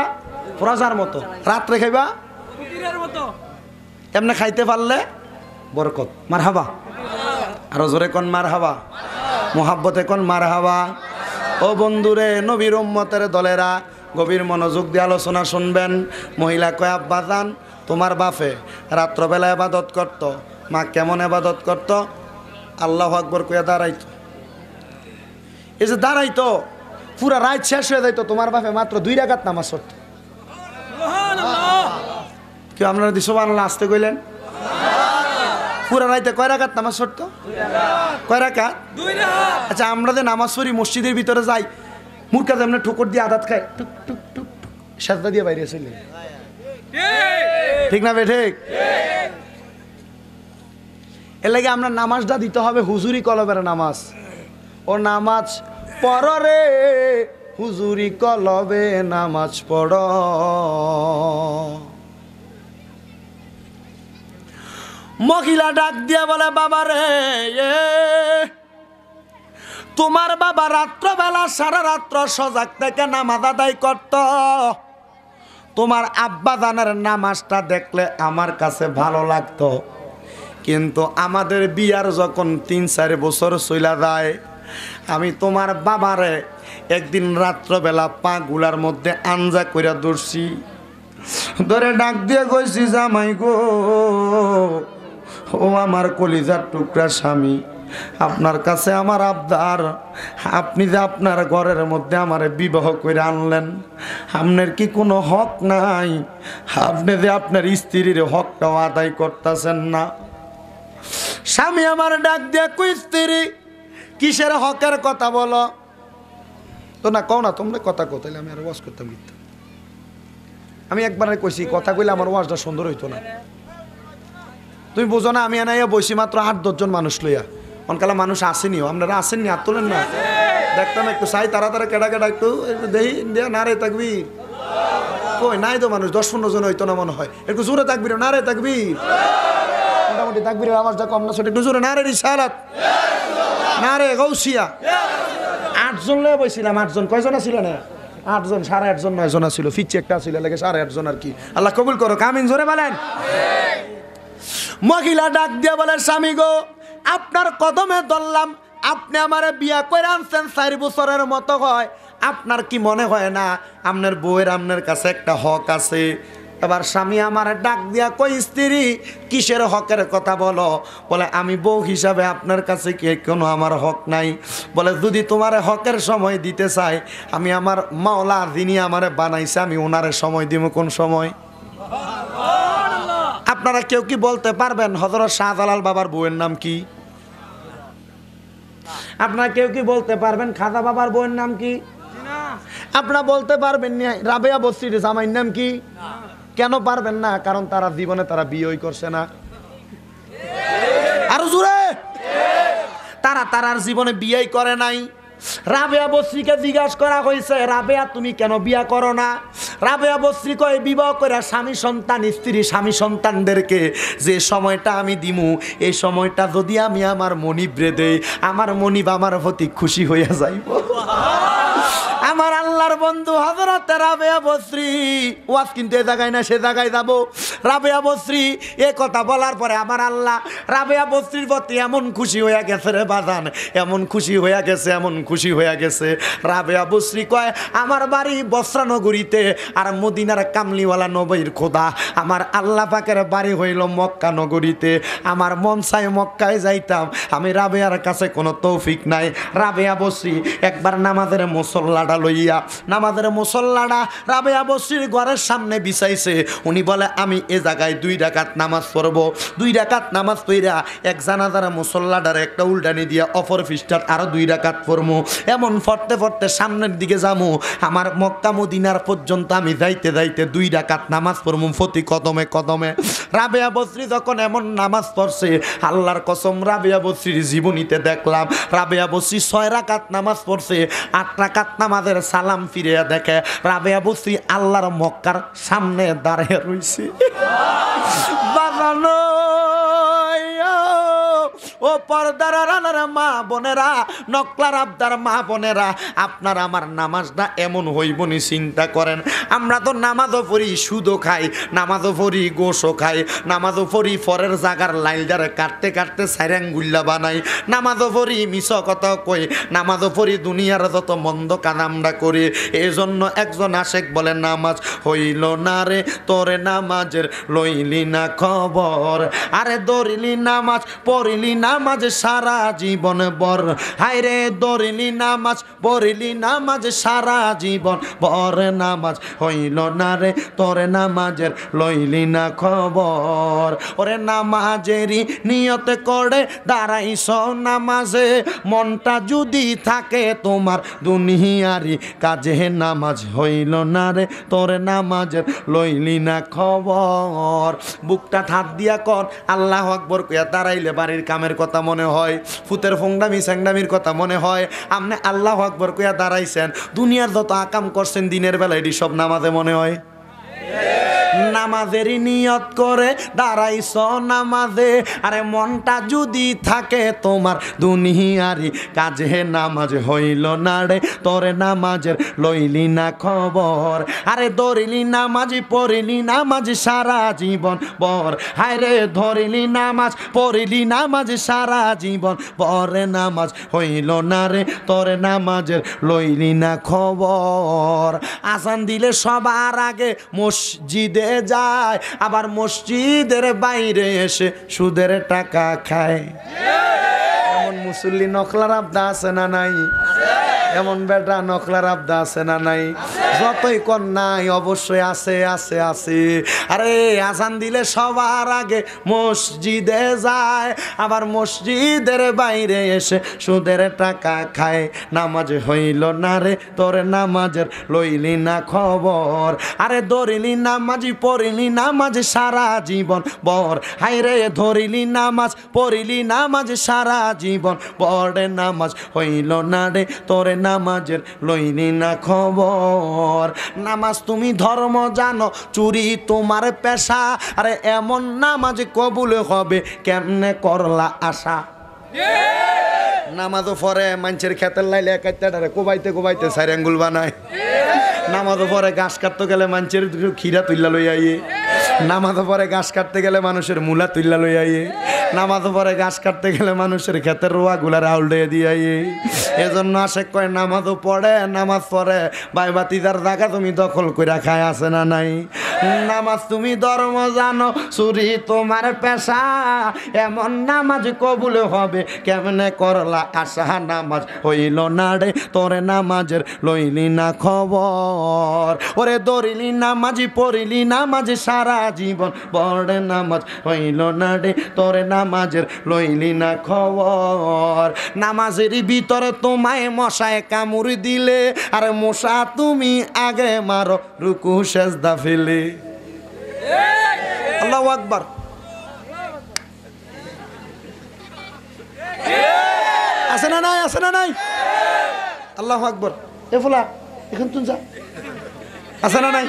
রাজার মতো রাত্রে খাইবা এমনি খাইতে পারলে বরকত মার হাবা আরো জোরে কন মার হাবা মোহাব্বতে কন মার হাবা ও বন্ধুরে নবীর উম্মতের দলেরা গভীর মনোযোগ দিয়ে আলোচনা শুনবেন মহিলা কয় আব্বা জান তোমার বাফে রাত্রবেলা আবাদত করত মা কেমন আবাদত করত আল্লাহ আকবর কয়ে দাঁড়াইত এই যে দাঁড়াইতো পুরা রাত শেষ হয়ে যাইতো তোমার বাপে মাত্র দুই রাগাত নামাজ পড়ত কেউ আপনারা দিশোবান আসতে গইলেন পুরা রাইতে কয় রাগাত নামাজ পড়তো কয় রাকাত আচ্ছা আমরা যে নামাজ সরি মসজিদের ভিতরে যাই মূর্খা যেমন ঠোকর দিয়ে আদাত খায় টুক টুক টুক সাজটা দিয়ে বাইরে চলে ঠিক না বে ঠিক এর লাগে আমরা নামাজটা দিতে হবে হুজুরি কলবের নামাজ ও নামাজ পড় রে হুজুরি কলবে নামাজ পড় মহিলা ডাক দিয়া বলে বাবা রে তোমার বাবা রাত্রবেলা সারা রাত্র সজাগ থেকে নামাজ আদায় করত তোমার আব্বা দানের নামাজটা দেখলে আমার কাছে ভালো লাগতো কিন্তু আমাদের বিয়ার যখন তিন চার বছর চইলা যায় আমি তোমার বাবারে একদিন রাত্রবেলা পাগুলার মধ্যে আঞ্জা কইরা ধরছি ধরে ডাক দিয়ে কইছি জামাই গো ও আমার কলিজার টুকরা স্বামী আপনার কাছে আমার আবদার আপনি যে আপনার ঘরের মধ্যে আমার বিবাহ করে আনলেন আপনার কি কোনো হক নাই আপনি যে আপনার স্ত্রীর হকটাও আদায় করতেছেন না স্বামী আমার ডাক দিয়া কই স্ত্রী কিসের হকের কথা বলো তো না কও না তোমরা কথা কোথাইলে আমি আর ওয়াজ করতাম কিন্তু আমি একবার কইছি কথা কইলে আমার ওয়াজটা সুন্দর হইতো না তুমি বোঝো না আমি এনাইয়া বইছি মাত্র আট দশজন মানুষ লইয়া অনকালে মানুষ আসেনিও আপনারা আসেননি আর তোলেন না দেখতাম একটু চাই তারা তারা কেডা কেডা একটু দেহি দেয়া না রে থাকবি কই নাই তো মানুষ দশ পনেরো জন হইতো না মনে হয় একটু জোরে থাকবি না রে থাকবি মোটামুটি তাকবির আওয়াজটা কম না সেটা একটু জোরে না রে রিসালাত না রে গৌসিয়া আটজন লয়ে বইছিলাম আটজন কয়জন ছিল না আটজন সাড়ে আটজন নয়জন ছিল ফিচ্ছে একটা ছিল লাগে সাড়ে আটজন আর কি আল্লাহ কবুল করো কামিন জোরে বলেন মহিলা ডাক দিয়া বলে স্বামী গো আপনার কদমে ধরলাম আপনি আমারে বিয়া করে আনছেন চার বছরের মতো হয় আপনার কি মনে হয় না আপনার বউয়ের আপনার কাছে একটা হক আছে এবার স্বামী আমার ডাক দিয়া কই স্ত্রী কিসের হকের কথা বলো বলে আমি বউ হিসাবে আপনার কাছে কে কোনো আমার হক নাই বলে যদি তোমার হকের সময় দিতে চাই আমি আমার মাওলা যিনি আমারে বানাইছে আমি ওনারে সময় দিব কোন সময় আপনারা কেউ কি বলতে পারবেন হজরত শাহজালাল বাবার বউয়ের নাম কি আপনারা কেউ কি বলতে পারবেন খাজা বাবার বউয়ের নাম কি আপনারা বলতে পারবেন রাবেয়া বস্তির জামাইয়ের নাম কি কেন পারবেন না কারণ তারা জীবনে তারা বিয়েই করছে না আরো জুড়ে তারা তারার জীবনে বিয়ে করে নাই রাবেয়া বস্রীকে জিজ্ঞাসা করা হয়েছে রাবেয়া তুমি কেন বিয়া করো না রাবেয়া বস্রী কয়ে বিবাহ করে স্বামী সন্তান স্ত্রী স্বামী সন্তানদেরকে যে সময়টা আমি দিমু এই সময়টা যদি আমি আমার মনিবরে দেই আমার মনিব আমার প্রতি খুশি হইয়া যাইব আমার আল্লাহর বন্ধু হজরত রাবেয়া বশ্রী ওয়াজ কিন্তু এ জায়গায় না সে জায়গায় যাব রাবেয়া বশ্রী এ কথা বলার পরে আমার আল্লাহ রাবেয়া বশ্রীর প্রতি এমন খুশি হয়ে গেছে রে বাজান এমন খুশি হয়ে গেছে এমন খুশি হয়ে গেছে রাবেয়া বশ্রী কয় আমার বাড়ি নগরীতে আর মদিনার কামলিওয়ালা নবীর খোদা আমার আল্লাহ পাকের বাড়ি হইল মক্কা নগরীতে আমার মন চাই মক্কায় যাইতাম আমি রাবেয়ার কাছে কোনো তৌফিক নাই রাবেয়া বশ্রী একবার নামাজের মুসল্লাটা কথা লইয়া নামাজের মুসল্লাটা রাবেয়া বসির ঘরের সামনে বিছাইছে উনি বলে আমি এ জায়গায় দুই ডাকাত নামাজ পড়বো দুই ডাকাত নামাজ পইরা এক জানাজারা মুসল্লাডার একটা উল্টানি দিয়া অপর ফিস্টার আরও দুই ডাকাত পড়মো এমন ফরতে ফরতে সামনের দিকে যামো আমার মক্কা মদিনার পর্যন্ত আমি যাইতে যাইতে দুই ডাকাত নামাজ পড়মো ফতি কদমে কদমে রাবেয়া বসরি যখন এমন নামাজ পড়ছে আল্লাহর কসম রাবেয়া বসরির জীবনীতে দেখলাম রাবেয়া বসরি ছয় রাকাত নামাজ পড়ছে আট রাকাত নামাজ তাদের সালাম ফিরে দেখে রাবেয়া বস্তি আল্লাহর মক্কার সামনে দাঁড়িয়ে রয়েছে বাবা ও পর্দারা রানারা মা বোনেরা নকলার আবদার মা বোনেরা আপনার আমার নামাজটা এমন হইবনি চিন্তা করেন আমরা তো নামাজও পড়ি সুদও খাই নামাজও পড়ি গোসও খাই নামাজও পড়ি পরের জাগার লাইলদারে কাটতে কাটতে সাইরাঙ্গুল্লা বানাই নামাজও পড়ি মিশ কথা কই নামাজও পড়ি দুনিয়ার যত মন্দ কাজ আমরা করি এই জন্য একজন আশেক বলে নামাজ হইল না রে তোরে নামাজের লইলি না খবর আরে দরিলি নামাজ পড়িলি নামাজ নামাজ সারা জীবন বর হায়রে দরিলি নামাজ পড়িলি নামাজ সারা জীবন বর নামাজ হইল না রে তোর নামাজের লইলি না খবর ওরে নামাজেরই নিয়ত করে দাঁড়াইছ নামাজে মনটা যদি থাকে তোমার দুনিয়ারি কাজে নামাজ হইল না রে তোর নামাজের লইলি না খবর বুকটা থাপ দিয়া কর আল্লাহ আকবর কইয়া দাঁড়াইলে বাড়ির কামের কথা মনে হয় ফুতের ফোংডামি স্যাংডামির কথা মনে হয় আমনে আল্লাহ আকবর কইয়া দাঁড়াইছেন দুনিয়ার যত আকাম করছেন দিনের বেলা এটি সব নামাজে মনে হয় নামাজের নিয়ত করে দাঁড়াইছ নামাজে আরে মনটা যদি থাকে তোমার দুনিয়ারি কাজে নামাজ হইল না রে তোরে নামাজের লইলি না খবর আরে দরিলি নামাজ পড়িলি নামাজ সারা জীবন বর হায় রে ধরিলি নামাজ পড়িলি নামাজ সারা জীবন পরে নামাজ হইল না রে তোরে নামাজের লইলি না খবর আসান দিলে সবার আগে মসজিদে যায় আবার মসজিদের বাইরে এসে সুদের টাকা খায় এমন মুসল্লি নকলার আবদা আছে না নাই এমন বেটা নকলার আবদা আছে না নাই যতই কর অবশ্যই আছে আছে আছে আরে আসান দিলে সবার আগে মসজিদে যায় আবার মসজিদের বাইরে এসে সুদের টাকা খায় নামাজ হইল না রে তোর নামাজের লইলি না খবর আরে দরিলি নামাজি পড়িলি নামাজ সারা জীবন বর হাইরে ধরিলি নামাজ পড়িলি নামাজ সারা জীবন বড়ে নামাজ হইল না রে তোরে নামাজের লইলি না খবর নামাজ তুমি ধর্ম জানো চুরি তোমার পেশা আরে এমন নামাজ কবুল হবে কেমনে করলা আশা নামাজও পরে মানুষের খেতের লাইলে একাইতে কোবাইতে কোবাইতে সাইর আঙ্গুল বানায় নামাজও পরে গাছ কাটতে গেলে মানুষের ক্ষীরা তুল্লা লই আইয়ে নামাজও পরে গাছ কাটতে গেলে মানুষের মূলা তুল্লা লই আইয়ে নামাজও পরে গাছ কাটতে গেলে মানুষের খেতের রোয়া গুলা রাউল দিয়ে দিয়ে আইয়ে এজন্য আসে কয় নামাজও পড়ে নামাজ পরে ভাই বাতিদার জায়গা তুমি দখল করে খায় আছে না নাই নামাজ তুমি ধর্ম জানো চুরি তোমার পেশা এমন নামাজ কবুল হবে কেমনে করলা আশা নামাজ হইল না রে তোরে নামাজের লইলি না খবর ওরে দরিলি নামাজি পড়িলি নামাজ সারা জীবন বড়ে নামাজ হইল না রে তোরে নামাজের লইলি না খবর নামাজের ভিতরে তোমায় মশায় কামুর দিলে আর মশা তুমি আগে মারো রুকু শেষ দাফিলে আল্লাহ আকবর আছে না নাই আছে না নাই আল্লাহ আকবর এ ফোলা এখন তুই যা আছে না নাই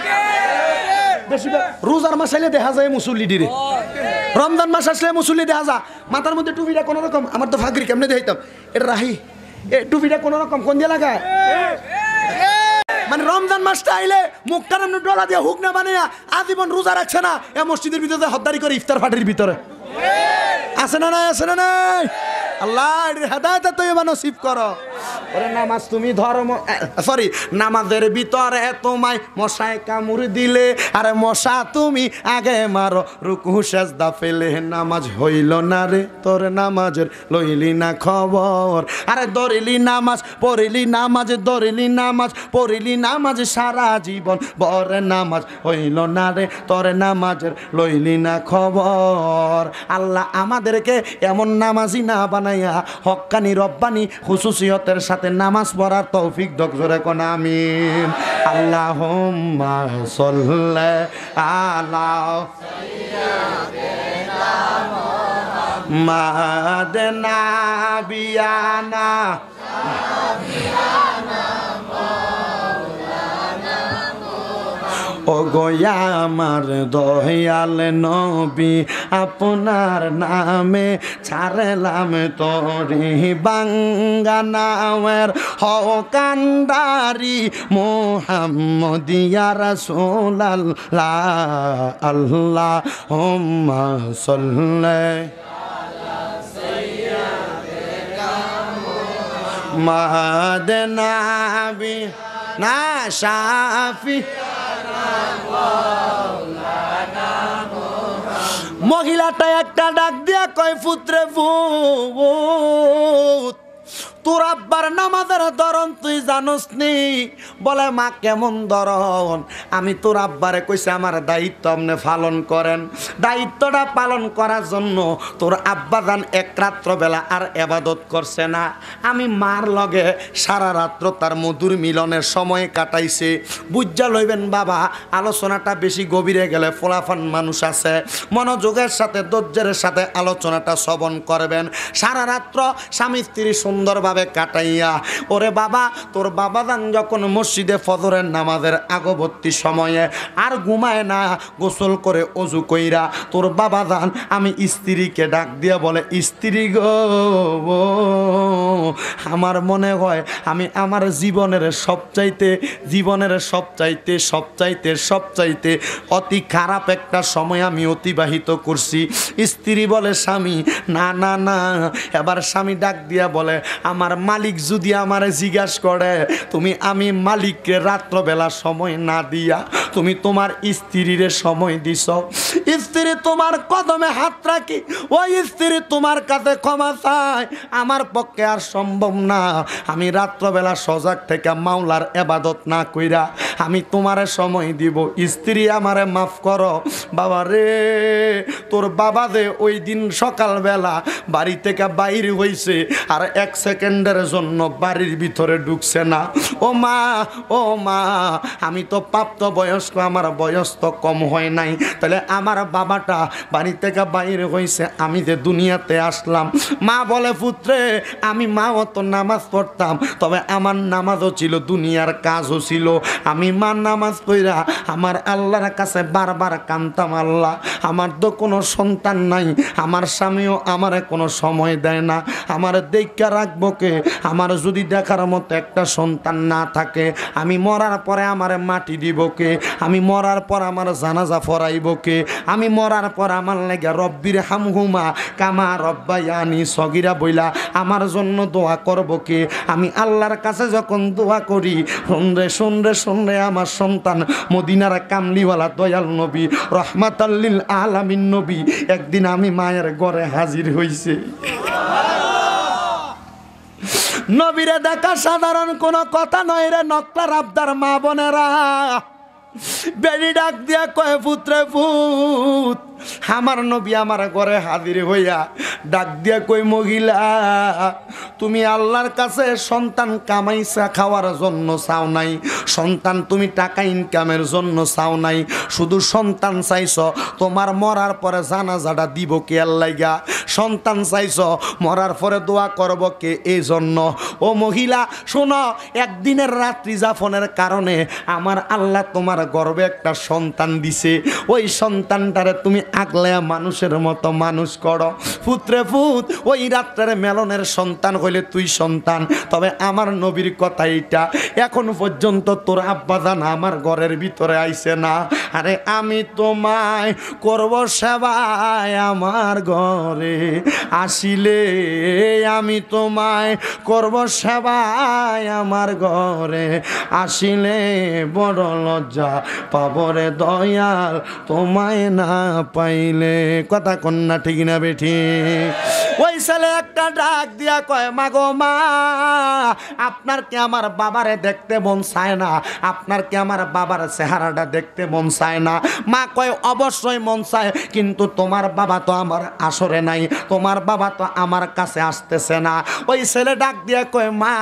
বেশিরভাগ রোজার মাস আইলে দেখা যায় মুসল্লি ডিরে রমজান মাস আসলে মুসল্লি দেখা যা মাথার মধ্যে টুপিটা কোনো রকম আমার তো ফাঁকরি কেমনে দেখাইতাম এটা রাহি এ টুপিটা কোনো রকম কোন দিয়ে লাগায় মানে রমজান মাসটা আইলে মুখটার এমনি ডলা দিয়ে হুক না বানিয়া আজীবন রোজা রাখছে না এ মসজিদের ভিতরে হদ্দারি করে ইফতার ফাটির ভিতরে আছে না নাই আছে না নাই আল্লাহ হেদায়তে তুই নসিব করো ওরে নামাজ তুমি ধর্ম সরি নামাজের ভিতরে তোমায় মশায় কামড় দিলে আরে মশা তুমি আগে মারো রুকু সেজদা ফেলে নামাজ হইল না রে তোর নামাজের লইলি না খবর আরে দরিলি নামাজ পড়িলি নামাজ দরিলি নামাজ পড়িলি নামাজ সারা জীবন বরে নামাজ হইল না রে তোর নামাজের লইলি না খবর আল্লাহ আমাদেরকে এমন নামাজই না বানা বানাইয়া হকানি রব্বানি খুশুসিয়তের সাথে নামাজ পড়ার তৌফিক দকজরে কোন আমি আল্লাহ সল্লে আলা বিয়ানা ও আমার দহিয়াল নবী আপনার নামে ছাড়লাম তরি বাঙ্গানাওয়ের হকান্দারি মোহাম্মদিয়ার সোলাল আল্লাহ হোম্মা সাল্লাল্লাহ মাদ না সাফি মহিলাটা একটা ডাক দিয়া কয় পুত্রে ভূত তোর আব্বার নামাজের ধরন তুই জানস নি বলে মা কেমন ধরন আমি তোর আব্বারে কইছে আমার দায়িত্ব আপনি পালন করেন দায়িত্বটা পালন করার জন্য তোর আব্বা যান এক রাত্রবেলা আর এবাদত করছে না আমি মার লগে সারা রাত্র তার মধুর মিলনের সময় কাটাইছে বুঝা লইবেন বাবা আলোচনাটা বেশি গভীরে গেলে ফোলাফান মানুষ আছে মনোযোগের সাথে ধৈর্যের সাথে আলোচনাটা শ্রবণ করবেন সারা রাত্র স্বামী স্ত্রী সুন্দরভাবে ভাবে কাটাইয়া ওরে বাবা তোর বাবা দান যখন মসজিদে ফজরের নামাজের আগবর্তী সময়ে আর ঘুমায় না গোসল করে অজু কইরা তোর বাবা দান আমি স্ত্রীকে ডাক দিয়া বলে স্ত্রী গো আমার মনে হয় আমি আমার জীবনের সবচাইতে জীবনের সবচাইতে সবচাইতে সবচাইতে অতি খারাপ একটা সময় আমি অতিবাহিত করছি স্ত্রী বলে স্বামী না না না এবার স্বামী ডাক দিয়া বলে আমার মালিক যদি আমার জিজ্ঞাস করে তুমি আমি মালিককে রাত্রবেলা সময় না দিয়া তুমি তোমার স্ত্রীর সময় দিছ স্ত্রী তোমার কদমে হাত রাখি ওই স্ত্রী তোমার কাছে ক্ষমা চায় আমার পক্ষে আর সম্ভব না আমি রাত্রবেলা সজাগ থেকে মাওলার এবাদত না কইরা আমি তোমার সময় দিব স্ত্রী আমারে মাফ কর বাবা রে তোর বাবা যে ওই দিন সকালবেলা বাড়ি থেকে বাইর হয়েছে আর এক সেকেন্ড সেকেন্ডের জন্য বাড়ির ভিতরে ঢুকছে না ও মা ও মা আমি তো প্রাপ্ত বয়স্ক আমার বয়স তো কম হয় নাই তাহলে আমার বাবাটা বাড়ি থেকে বাইরে হয়েছে আমি যে দুনিয়াতে আসলাম মা বলে পুত্রে আমি মা অত নামাজ পড়তাম তবে আমার নামাজও ছিল দুনিয়ার কাজও ছিল আমি মা নামাজ পড়া আমার আল্লাহর কাছে বারবার কানতাম আল্লাহ আমার তো কোনো সন্তান নাই আমার স্বামীও আমারে কোনো সময় দেয় না আমার দেখা রাখবো চোখে আমার যদি দেখার মতো একটা সন্তান না থাকে আমি মরার পরে আমার মাটি দিব কে আমি মরার পর আমার জানাজা ফরাইব কে আমি মরার পর আমার লেগে রব্বির হামহুমা কামা রব্বায়ানি সগিরা বইলা আমার জন্য দোয়া করব কে আমি আল্লাহর কাছে যখন দোয়া করি শুনরে শুনরে শুনরে আমার সন্তান মদিনার কামলিওয়ালা দয়াল নবী আল্লিল আলামিন নবী একদিন আমি মায়ের ঘরে হাজির হইছে নবীরে দেখা সাধারণ কোনো কথা নয় রে নকলার আবদার মা বোনেরা বেড়ি ডাক দিয়া কয়ে পুত্রে পুত আমার নবী আমার ঘরে হাজির হইয়া ডাক দিয়া কই মহিলা তুমি আল্লাহর কাছে সন্তান কামাইছা খাওয়ার জন্য চাও নাই সন্তান তুমি টাকা ইনকামের জন্য চাও নাই শুধু সন্তান চাইছ তোমার মরার পরে জানাজাটা দিব কে আল্লাইগা সন্তান চাইছ মরার পরে দোয়া করব কে এই জন্য ও মহিলা শোনো একদিনের রাত্রি যাপনের কারণে আমার আল্লাহ তোমার গর্বে একটা সন্তান দিছে ওই সন্তানটারে তুমি আগলে মানুষের মতো মানুষ করো পুত্রে পুত ওই রাত্রারে মেলনের সন্তান হইলে তুই সন্তান তবে আমার নবীর কথা এইটা এখন পর্যন্ত তোর আব্বাজান আমার ঘরের ভিতরে আইছে না আরে আমি তোমায় করব সেবায় আমার ঘরে আসিলে আমি তোমায় করব সেবায় আমার ঘরে আসিলে বড় লজ্জা পাবরে দয়াল তোমায় না পাইলে কথা কন্যা ঠিক না বেঠি ওই ছেলে একটা ডাক দিয়া কয় গো মা আপনার কি আমার বাবারে দেখতে মন চায় না আপনার কি আমার বাবার চেহারাটা দেখতে মন চায় না মা কয় অবশ্যই মন চায় কিন্তু তোমার বাবা তো আমার আসরে নাই তোমার বাবা তো আমার কাছে আসতেছে না ওই ছেলে ডাক দিয়া কয় মা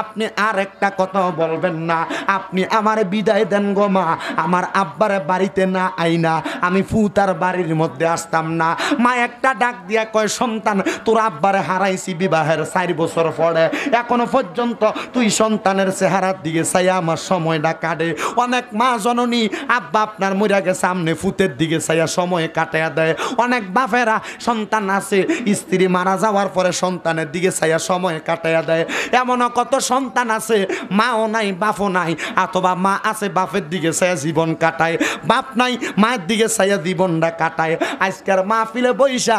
আপনি আর একটা কথা বলবেন না আপনি আমার বিদায় দেন গো মা আমার আব্বার বাড়িতে না আইনা আমি ফুতার বাড়ির মধ্যে আসতাম না মা একটা ডাক দিয়া কয় সন্তান তোর আব্বারে হারাইছি বিবাহের চার বছর পরে এখনো পর্যন্ত তুই সন্তানের চেহারার দিকে চাই আমার সময়টা কাটে অনেক মা জননী আব্বা আপনার মরিয়াকে সামনে ফুতের দিকে চাইয়া সময় কাটাইয়া দেয় অনেক বাপেরা সন্তান আছে স্ত্রী মারা যাওয়ার পরে সন্তানের দিকে চাইয়া সময় কাটাইয়া দেয় এমনও কত সন্তান আছে মাও নাই বাপও নাই অথবা মা আছে বাপের দিকে ছায়া জীবন কাটায় বাপ নাই মায়ের দিকে ছায়া জীবনটা কাটায় আজকের মাহফিলে বৈশা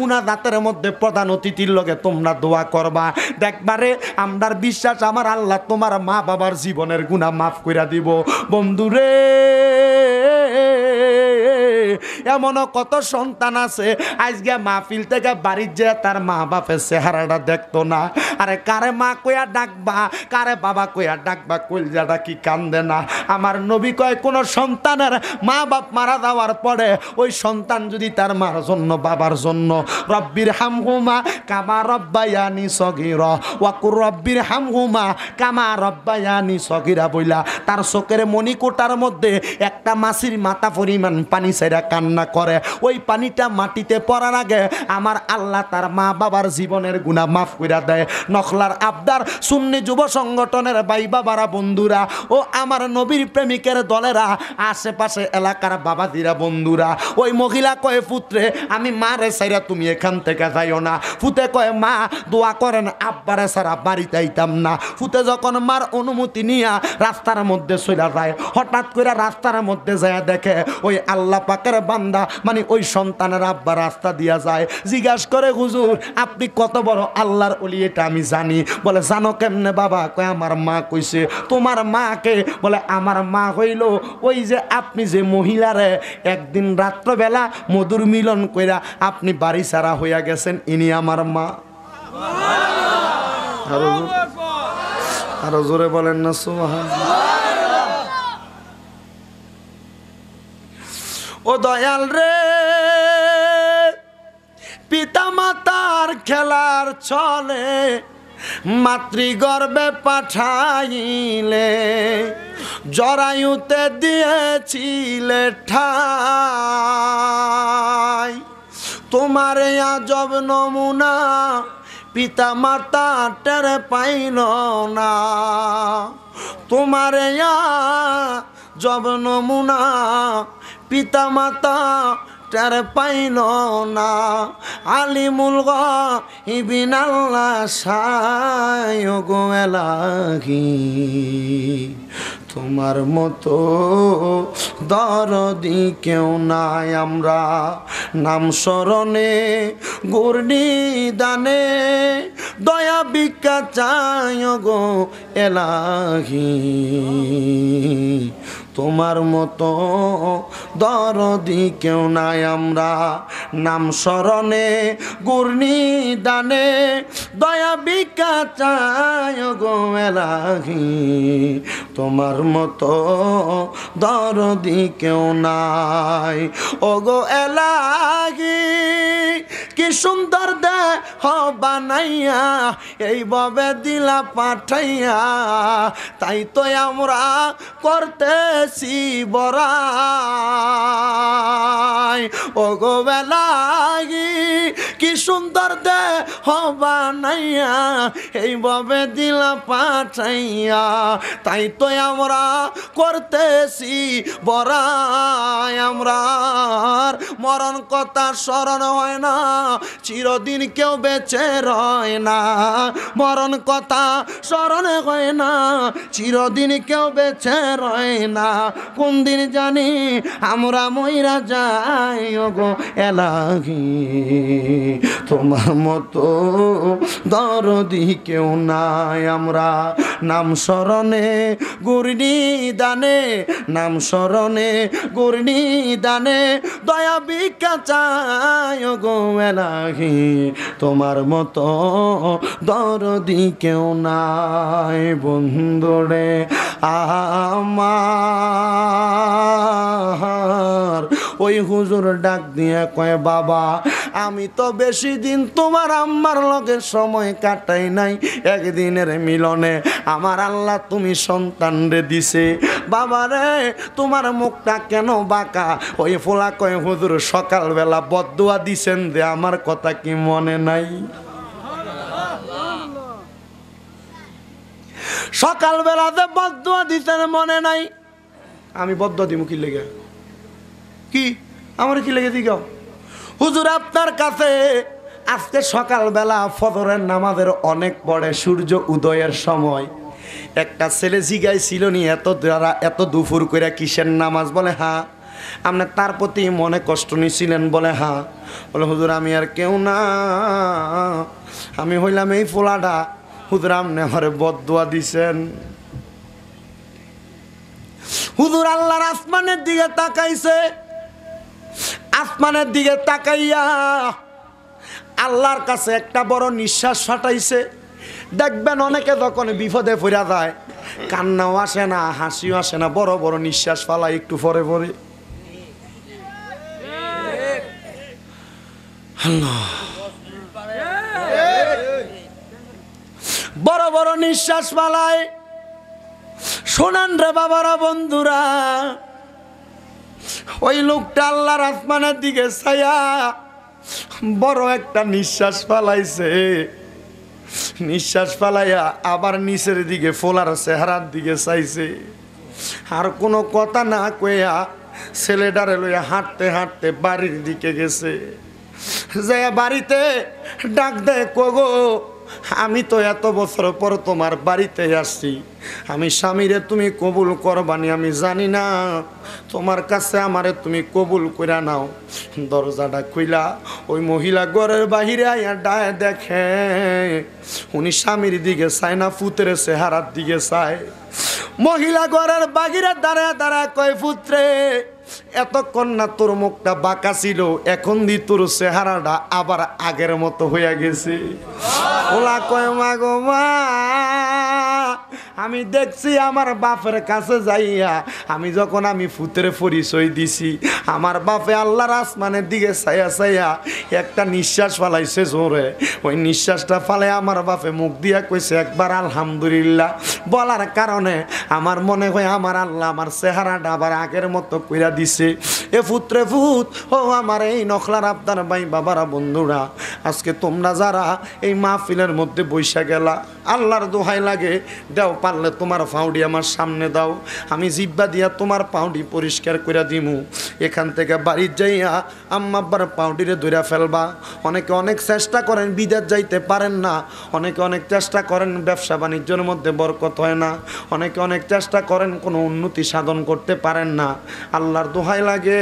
মুনা দাঁতের মধ্যে প্রধান অতিথির লগে তোমরা দোয়া করবা দেখবারে আমরার বিশ্বাস আমার আল্লাহ তোমার মা বাবার জীবনের গুণা মাফ করে দিব বন্ধুরে এমনও কত সন্তান আছে আজকে মাহফিল থেকে বাড়ির যে তার মা বাপের চেহারাটা দেখতো না আরে কারে মা কইয়া ডাকবা কারে বাবা কইয়া ডাকবা কলজাটা কি কান্দে না আমার নবী কয় কোনো সন্তানের মা বাপ মারা যাওয়ার পরে ওই সন্তান যদি তার মার জন্য বাবার জন্য রব্বির হামহুমা কামা রব্বায়ানি সগির ওয়াকুর রব্বির হামহুমা কামা রব্বায়ানি সগিরা বইলা তার চোখের মণিকোটার মধ্যে একটা মাসির মাথা পরিমাণ পানি সেরা কান্না করে ওই পানিটা মাটিতে পড়ার আগে আমার আল্লাহ তার মা বাবার জীবনের গুণা মাফ করে দেয় নখলার আবদার সুন্নি যুব সংগঠনের বাই বাবারা বন্ধুরা ও আমার নবীর প্রেমিক যুবলীগের দলেরা আশেপাশে এলাকার দিরা বন্ধুরা ওই মহিলা কয়ে পুত্রে আমি মা রে সাইরা তুমি এখান থেকে যাইও না ফুতে কয়ে মা দোয়া করেন আব্বারে সারা বাড়িতে আইতাম না ফুতে যখন মার অনুমতি নিয়া রাস্তার মধ্যে সইলা যায় হঠাৎ করে রাস্তার মধ্যে যায় দেখে ওই আল্লাহ পাকের বান্দা মানে ওই সন্তানের আব্বা রাস্তা দিয়া যায় জিজ্ঞাসা করে হুজুর আপনি কত বড় আল্লাহর ওলি এটা আমি জানি বলে জানো কেমনে বাবা কয় আমার মা কইছে তোমার মাকে বলে আমার মা হইল ওই যে আপনি যে মহিলারে একদিন রাত্রবেলা মধুর মিলন কইরা আপনি বাড়ি ছাড়া হইয়া গেছেন ইনি আমার মা আরো জোরে বলেন না ও দয়াল রে পিতা মাতার খেলার চলে মাতৃগর্ভে পাঠাইলে জরায়ুতে দিয়েছিলে ঠাই তোমার আজব নমুনা পিতা মাতা টের পাইল না তোমার জব নমুনা পিতা মাতা টের পাইল না আলি গিবিন আল্লাহ সায় গো তোমার মতো দরদি কেউ নাই আমরা নাম স্মরণে গুর্ণি দানে দয়া বিকা চায় গো এলাহি তোমার মতো দরদি কেউ নাই আমরা নাম স্মরণে গুর্ণি দানে দয়া বিকা চায় তোমার মতো দরদি কেউ নাই ও গো এলাহি কি সুন্দর দে হ বানাইয়া এই ববে দিলা পাঠাইয়া তাই তো আমরা করতে গেছি বরাই ও গো বেলাগি কি সুন্দর দে হবা নাইয়া এই ববে দিলা পাঠাইয়া তাই তো আমরা করতেছি বরাই আমরা মরণ কথা স্মরণ হয় না চিরদিন কেউ বেঁচে রয় না মরণ কথা স্মরণ হয় না চিরদিন কেউ বেঁচে রয় না কোন দিন জানি আমরা ময়রা যাই গো এলাগি তোমার মতো দরদি কেউ নাই আমরা নাম শরণে গুরনি দানে নাম শরণে গুরনি দানে দয়া বিকা চায় গো এলাহি তোমার মতো দরদি কেউ নাই বন্ধুরে আমার ওই হুজুর ডাক দিয়ে কয় বাবা আমি তো বেশি দিন তোমার আম্মার লগে সময় কাটাই নাই একদিনের মিলনে আমার আল্লাহ তুমি সন্তান রে দিছে বাবা রে তোমার মুখটা কেন বাঁকা ওই ফোলা কয় হুজুর সকালবেলা বদুয়া দিছেন যে আমার কথা কি মনে নাই সকালবেলাতে বদুয়া দিতেন মনে নাই আমি বদুয়া দিব কি লেগে কি আমার কি লেগে দিগাও হুজুর আপনার কাছে আজকে সকালবেলা ফজরের নামাজের অনেক পরে সূর্য উদয়ের সময় একটা ছেলে জিগাই ছিল নি এত দ্বারা এত দুপুর করে কিসের নামাজ বলে হ্যাঁ আপনি তার প্রতি মনে কষ্ট নিছিলেন বলে হ্যাঁ বলে হুজুর আমি আর কেউ না আমি হইলাম এই ফোলাটা হুজুর আপনি আমার বদুয়া দিছেন হুজুর আল্লাহর আসমানের দিকে তাকাইছে আসমানের দিকে তাকাইয়া আল্লাহর কাছে একটা বড় নিঃশ্বাস ফাটাইছে দেখবেন অনেকে যখন বিপদে ফিরা যায় কান্নাও আসে না হাসিও আসে না বড় বড় নিঃশ্বাস ফালায় একটু পরে পরে বড় বড় নিঃশ্বাস ফালায় শোনান রে বাবারা বন্ধুরা ওই লোকটা আল্লাহর আসমানের দিকে ছায়া বড় একটা নিঃশ্বাস ফালাইছে নিঃশ্বাস ফালাইয়া আবার নিচের দিকে ফোলার চেহারার দিকে চাইছে আর কোনো কথা না কইয়া ছেলেটারে লইয়া হাঁটতে হাঁটতে বাড়ির দিকে গেছে যে বাড়িতে ডাক দেয় কগো আমি তো এত বছর পর তোমার বাড়িতে আসছি আমি স্বামীরে তুমি কবুল করবানি আমি জানি না তোমার কাছে আমারে তুমি কবুল করে নাও দরজাটা খুইলা ওই মহিলা ঘরের বাহিরে আয়া ডায় দেখে উনি স্বামীর দিকে চায় না ফুতের চেহারার দিকে চায় মহিলা ঘরের বাহিরে দাঁড়ায় দাঁড়ায় কয় ফুত্রে এতক্ষণ না তোর মুখটা বাঁকা ছিল এখন দি তোর চেহারাটা আবার আগের মতো হইয়া গেছে ওলা কয় মা গো মা আমি দেখছি আমার বাপের কাছে যাইয়া আমি যখন আমি ফুতের পরিচয় দিছি আমার বাপে আল্লাহর আসমানের দিকে ছায়া ছায়া একটা নিঃশ্বাস ফালাইছে জোরে ওই নিঃশ্বাসটা ফালে আমার বাপে মুখ দিয়া কইছে একবার আলহামদুলিল্লাহ বলার কারণে আমার মনে হয় আমার আল্লাহ আমার চেহারাটা আবার আগের মতো কইরা দিছে এ ফুত্রে ফুত ও আমার এই নখলার আপনার ভাই বাবারা বন্ধুরা আজকে তোমরা যারা এই মাহফিলের মধ্যে বৈশা গেলা আল্লাহর দোহাই লাগে দাও পারলে তোমার ফাউডি আমার সামনে দাও আমি জিব্বা দিয়া তোমার পাউডি পরিষ্কার করে দিমু এখান থেকে বাড়ির যাইয়া আম্মাব্বার পাউডিরে ধরিয়া ফেলবা অনেকে অনেক চেষ্টা করেন বিদেশ যাইতে পারেন না অনেকে অনেক চেষ্টা করেন ব্যবসা বাণিজ্যের মধ্যে বরকত হয় না অনেকে অনেক চেষ্টা করেন কোনো উন্নতি সাধন করতে পারেন না আল্লাহর দোহাই লাগে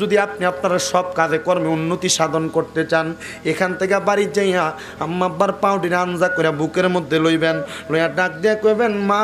যদি আপনি আপনার সব কাজে কর্মে উন্নতি সাধন করতে চান এখান থেকে বাড়ি যাইয়া আম্মা আব্বার পাউডির আঞ্জা করে বুকের মধ্যে লইবেন লইয়া ডাক দিয়া কইবেন মা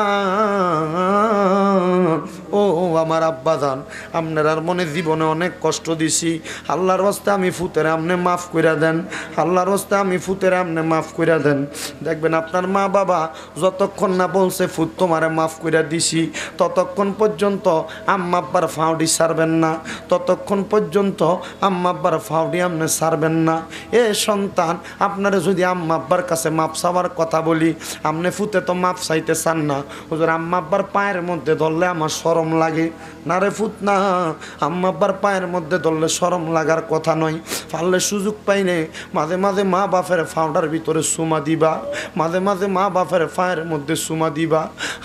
ও আমার আব্বা যান আপনার আর মনে জীবনে অনেক কষ্ট দিছি আল্লাহর হস্তে আমি ফুতের আপনি মাফ করে দেন আল্লাহর হস্তে আমি ফুতের আপনি মাফ করে দেন দেখবেন আপনার মা বাবা যতক্ষণ না বলছে ফুত তোমারে মাফ করে দিছি ততক্ষণ পর্যন্ত আম আম্মাব্বার ফাউডি সারবেন না ততক্ষণ পর্যন্ত আম্মাব্বার ফাউডি আপনি সারবেন না এ সন্তান আপনারা যদি আম্মাব্বার কাছে মাপ সাবার কথা বলি আপনি ফুতে তো মাপ চাইতে চান না হুজুর আম্মাব্বার পায়ের মধ্যে ধরলে আমার সরম লাগে না রে ফুত না আম্মাব্বার পায়ের মধ্যে ধরলে সরম লাগার কথা নয় পারলে সুযোগ পাইনে মাঝে মাঝে মা বাপের ফাউডার ভিতরে সুমা দিবা মাঝে মাঝে মা বাপের পায়ের মধ্যে সুমা দিবা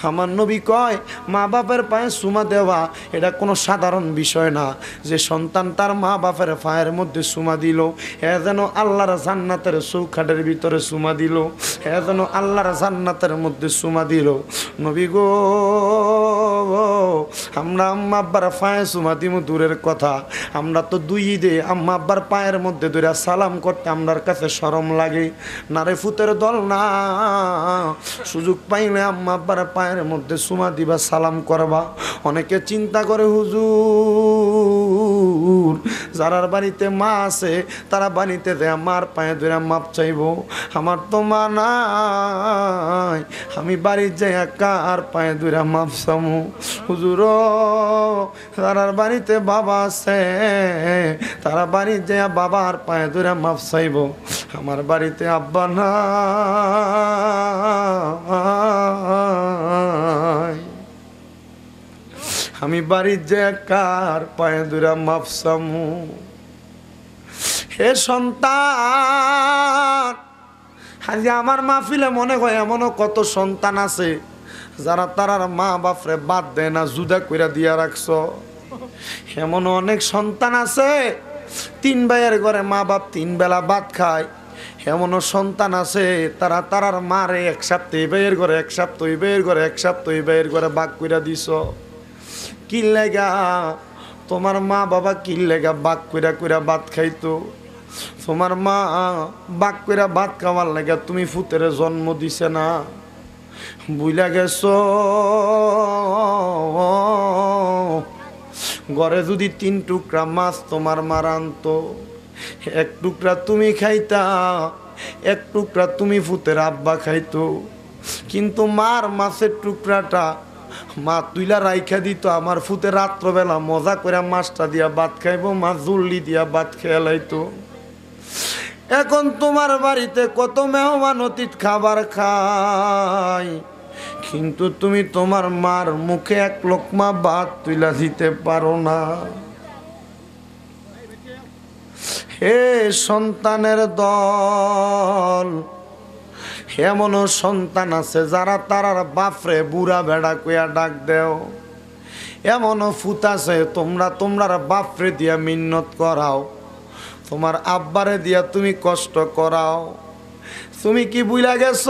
আমার নবী কয় মা বাপের পায়ে সুমা দেওয়া এটা কোনো সাধারণ বিষয় না যে সন্তান তার মা বাপের পায়ের মধ্যে সুমা দিল এ যেন আল্লাহর জান্নাতের সুখাটের ভিতরে সুমা দিল এ যেন আল্লাহর জান্নাতের মধ্যে সুমা দিল নবী গো আমরা আম্মা আব্বার পায়ে সুমা দিব দূরের কথা আমরা তো দুই ঈদে আম্মা আব্বার পায়ের মধ্যে দূরে সালাম করতে আমরার কাছে সরম লাগে নারে ফুতের দল না সুযোগ পাইলে আম্মা আব্বার পায়ের মধ্যে সুমা দিবা সালাম করবা অনেকে চিন্তা চিন্তা করে হুজুর যারার বাড়িতে মা আছে তারা বাড়িতে যে আমার পায়ে ধরে মাপ চাইব আমার তো মা নাই আমি বাড়ির যাই কার পায়ে ধরে মাপ চামু হুজুর যারার বাড়িতে বাবা আছে তারা বাড়ির যাই বাবার পায়ে ধরে মাপ চাইব আমার বাড়িতে আব্বা না আমি বাড়ি যে কার পায়ে দুরা মাফসাম হে সন্তান আজ আমার মাফিলে মনে হয় এমনও কত সন্তান আছে যারা তারার মা বাপরে বাদ দেয় না জুদা কইরা দিয়া রাখছ এমন অনেক সন্তান আছে তিন ভাইয়ের ঘরে মা বাপ তিন বেলা বাদ খায় এমনও সন্তান আছে তারা তারার মারে এক সপ্তাহ এই ভাইয়ের ঘরে এক সপ্তাহ এই ভাইয়ের ঘরে এক সপ্তাহ এই ভাইয়ের ঘরে বাঘ কইরা দিছ কি লেগা তোমার মা বাবা কি লেগা বাক কইরা কইরা ভাত খাইতো তোমার মা বাক কইরা ভাত খাওয়ার লেগা তুমি ফুতের জন্ম দিছে না বুইলা গেছ গড়ে যদি তিন টুকরা মাছ তোমার মার আনতো এক টুকরা তুমি খাইতা এক টুকরা তুমি ফুতের আব্বা খাইতো কিন্তু মার মাছের টুকরাটা মা তুইলা রাইখা দিত আমার ফুতে রাত্রবেলা মজা করে মাছটা দিয়া ভাত খাইব মা জুল্লি দিয়া ভাত খেয়ালাইতো এখন তোমার বাড়িতে কত মেহমান অতীত খাবার খাই কিন্তু তুমি তোমার মার মুখে এক লোকমা ভাত তুইলা দিতে পারো না হে সন্তানের দল এমনও সন্তান আছে যারা তারার বাফরে বুড়া ভেড়া কুয়া ডাক দেও এমনও ফুত আছে তোমরা তোমরার বাফরে দিয়া মিন্নত করাও তোমার আব্বারে দিয়া তুমি কষ্ট করাও তুমি কি বুঝলা গেছ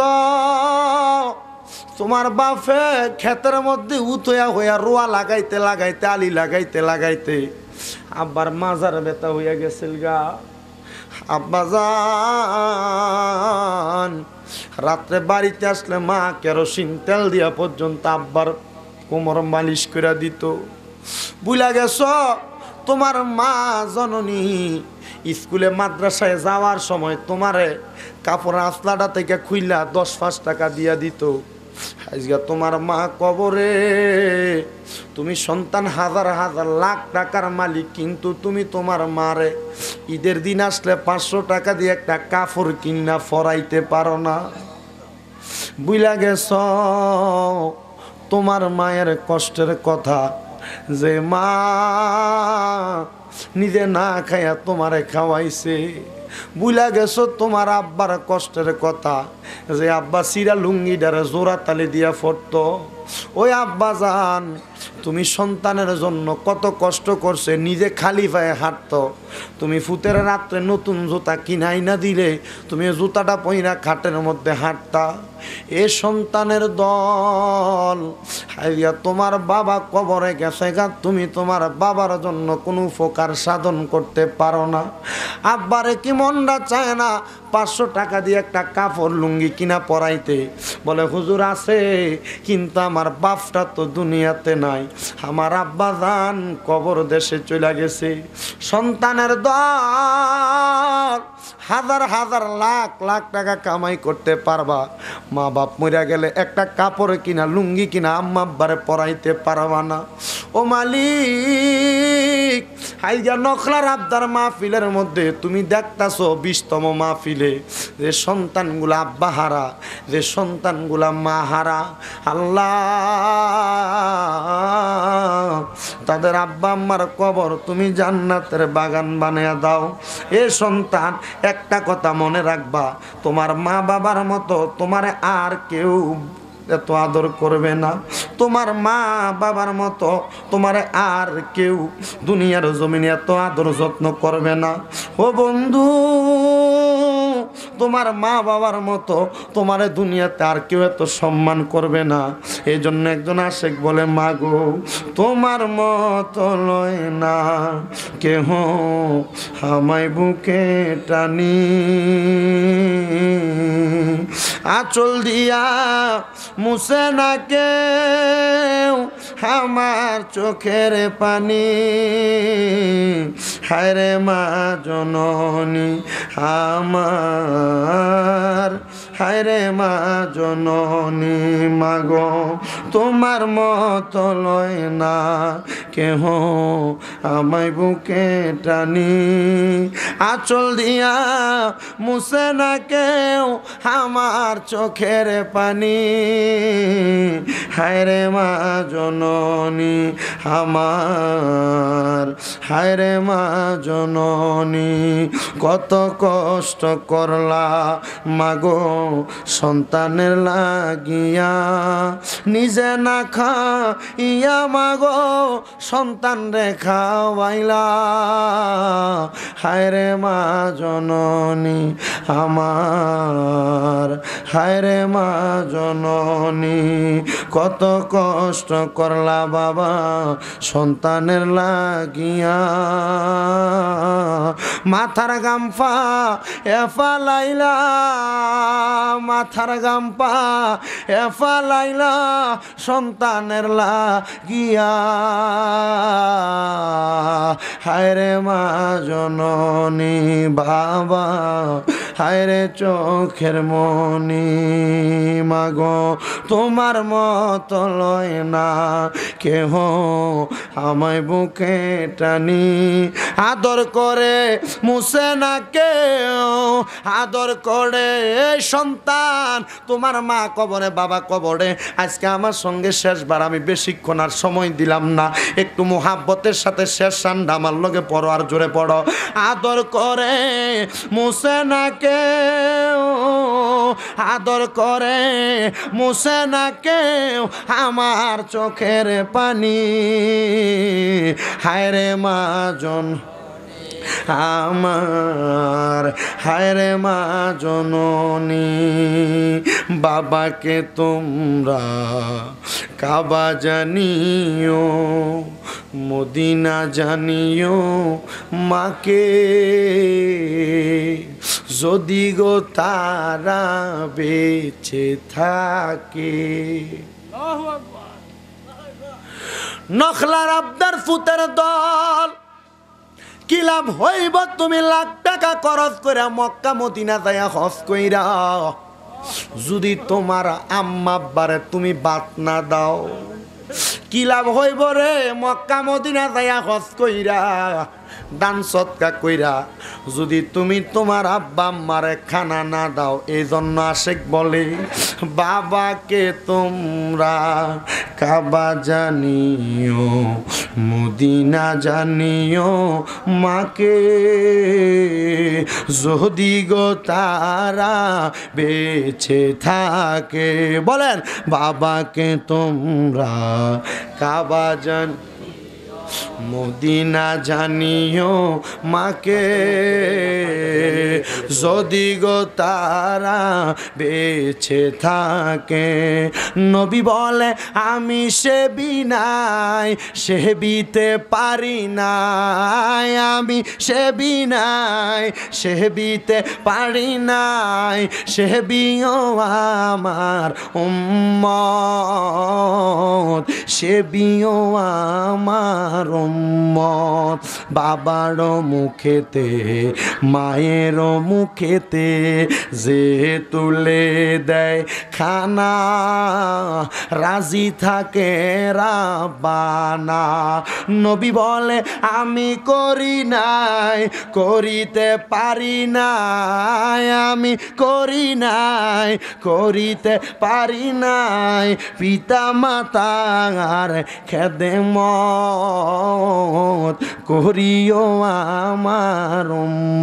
তোমার বাফে ক্ষেতের মধ্যে উতয়া হইয়া রোয়া লাগাইতে লাগাইতে আলি লাগাইতে লাগাইতে আব্বার মাজার বেতা হইয়া গেছিল গা আব্বাজান রাত্রে বাড়িতে আসলে মা কেরোসিন তেল দেওয়া পর্যন্ত আব্বার কোমর মালিশ করে দিত বুলা গেছ তোমার মা জননী স্কুলে মাদ্রাসায় যাওয়ার সময় তোমারে কাপড় আসলাটা থেকে খুইলা দশ পাঁচ টাকা দিয়া দিত আজকে তোমার মা কবরে তুমি সন্তান হাজার হাজার লাখ টাকার মালিক কিন্তু তুমি তোমার মারে ঈদের দিন আসলে পাঁচশো টাকা দিয়ে একটা কাপড় কিনা ফরাইতে পারো না বুঝলা গেছ তোমার মায়ের কষ্টের কথা যে মা নিজে না খাইয়া তোমারে খাওয়াইছে বুলা গেছো তোমার আব্বার কষ্টের কথা যে আব্বা চিরা লুঙ্গি ডারে জোড়া তালি দিয়া ফটত ওই আব্বা জাহান তুমি সন্তানের জন্য কত কষ্ট করছে নিজে খালি পায়ে হাঁটত তুমি ফুতের রাত্রে নতুন জুতা কিনাই না দিলে তুমি জুতাটা পইরা খাটের মধ্যে হাঁটতা এ সন্তানের দল হাইয়া তোমার বাবা কবরে গেছে গা তুমি তোমার বাবার জন্য কোনো উপকার সাধন করতে পারো না আব্বারে কি মনটা চায় না পাঁচশো টাকা দিয়ে একটা কাপড় লুঙ্গি কিনা পরাইতে বলে হুজুর আছে কিন্তু আমার বাপটা তো দুনিয়াতে নাই আমার আব্বা যান কবর দেশে চলে গেছে সন্তানের দল হাজার হাজার লাখ লাখ টাকা কামাই করতে পারবা মা বাপ মরিয়া গেলে একটা কাপড় কিনা লুঙ্গি কিনা আম্মা আব্বারে পরাইতে পারবা না ও মালিক যা নখলার আবদার মাহফিলের মধ্যে তুমি দেখতাছো বিশতম মাহফিলে যে সন্তানগুলা আব্বা হারা যে সন্তানগুলা মা হারা আল্লাহ তাদের আব্বা আম্মার কবর তুমি জান্নাতের বাগান বানিয়ে দাও এ সন্তান এক একটা কথা মনে রাখবা তোমার মা বাবার মতো তোমার আর কেউ এত আদর করবে না তোমার মা বাবার মতো তোমার আর কেউ দুনিয়ার জমিনে এত আদর যত্ন করবে না ও বন্ধু তোমার মা বাবার মতো তোমার দুনিয়াতে আর কেউ এত সম্মান করবে না এই জন্য একজন আশেক বলে মা গো তোমার মতো লয় না কেহ আমায় বুকে টানি আচল দিয়া মুসে না কেউ আমার চোখের পানি হায় মা জননী আমার হায় রে মা জননী মাগ তোমার মত লয় না কেহ আমায় বুকে টানি আচল দিয়া মুসে না কেউ আমার চোখের পানি হায় রে মা জননী আমার হায় রে মা জননী কত কষ্ট করলা মাগ সন্তানের লাগিয়া নিজে না খা ইয়া মাগো সন্তান রে খাওয়াইলা হায় রে মা জননী আমার হায় রে মা জননী কত কষ্ট করলা বাবা সন্তানের লাগিয়া মাথার গামফা এফা লাইলা মাথার গাম্পা এফা লাইলা সন্তানের লা গিয়া হায়রে মা জননী বাবা হায়রে চোখের মনি মাগ তোমার মত লয় না কেহ আমায় বুকে টানি আদর করে মুসে না কেউ আদর করে সন্তান সন্তান তোমার মা কবরে বাবা কবরে আজকে আমার সঙ্গে শেষবার আমি বেশিক্ষণ আর সময় দিলাম না একটু মোহাব্বতের সাথে শেষ সান্ডা আমার লগে পড়ো আর জোরে পড়ো আদর করে মুসে না আদর করে মুসে না আমার চোখের পানি রে মা জন আমার হায়রে মা জননী বাবাকে তোমরা কাবা জানিও মদিনা জানিও মাকে যদি গো তারা বেছে থাকে নখলার আবদার ফুতের দল কি লাভ হইব তুমি লাখ টাকা খরচ করে মক্কা মদিনা যাইয়া হস কইরা যদি তোমার আম্মা বারে তুমি বাত না দাও কি লাভ হইব রে মক্কা মদিনা যাইয়া হস কইরা দান সৎকা কইরা যদি তুমি তোমার আব্বা মারে খানা না দাও এই জন্য আশেক বলে বাবাকে তোমরা কাবা জানিও মদিনা জানিও মাকে যদি গো তারা বেছে থাকে বলেন বাবাকে তোমরা কাবা জানি মদিনা জানিও মাকে যদি গো তারা বেছে থাকে নবী বলে আমি সেবি নাই সেবিতে পারি নাই আমি সেবি নাই সেবিতে পারি নাই সেবিও আমার উম্মত সেবিও আমার উম্মত বাবারও মুখেতে মায়েরও মুখেতে যে তুলে দেয় খানা রাজি থাকে রাবানা নবী বলে আমি করি নাই করিতে পারি নাই আমি করি নাই করিতে পারি নাই পিতা আর খেদে মত করিও আমার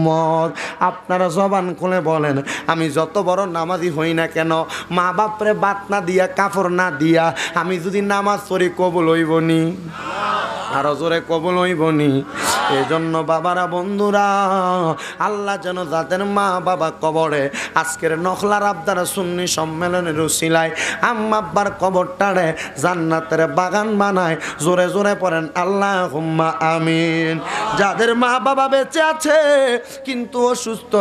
মত আপনারা জবান খুলে বলেন আমি যত বড় নামাজি হই না কেন মা বাপরে বাত না দিয়া কাপড় না দিয়া আমি যদি নামাজ পড়ি কবল নি আরো জোরে কবল হইবনি এজন্য বাবারা বন্ধুরা আল্লাহ যেন যাদের মা বাবা কবরে আজকের নখলার আবদারা সুন্নি সম্মেলনের উশিলায় আম্মাব্বার টাড়ে জান্নাতের বাগান বানায় জোরে জোরে পড়েন আল্লাহ আল্লাহুম্মা আমিন যাদের মা বাবা বেঁচে আছে কিন্তু অসুস্থ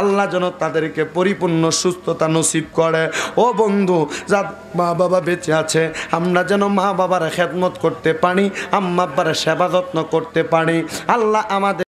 আল্লাহ যেন তাদেরকে পরিপূর্ণ সুস্থতা নসিব করে ও বন্ধু যা মা বাবা বেঁচে আছে আমরা যেন মা বাবার খেদমত করতে পারি আম্মা আব্বার সেবা যত্ন করতে পারি আল্লাহ আমাদের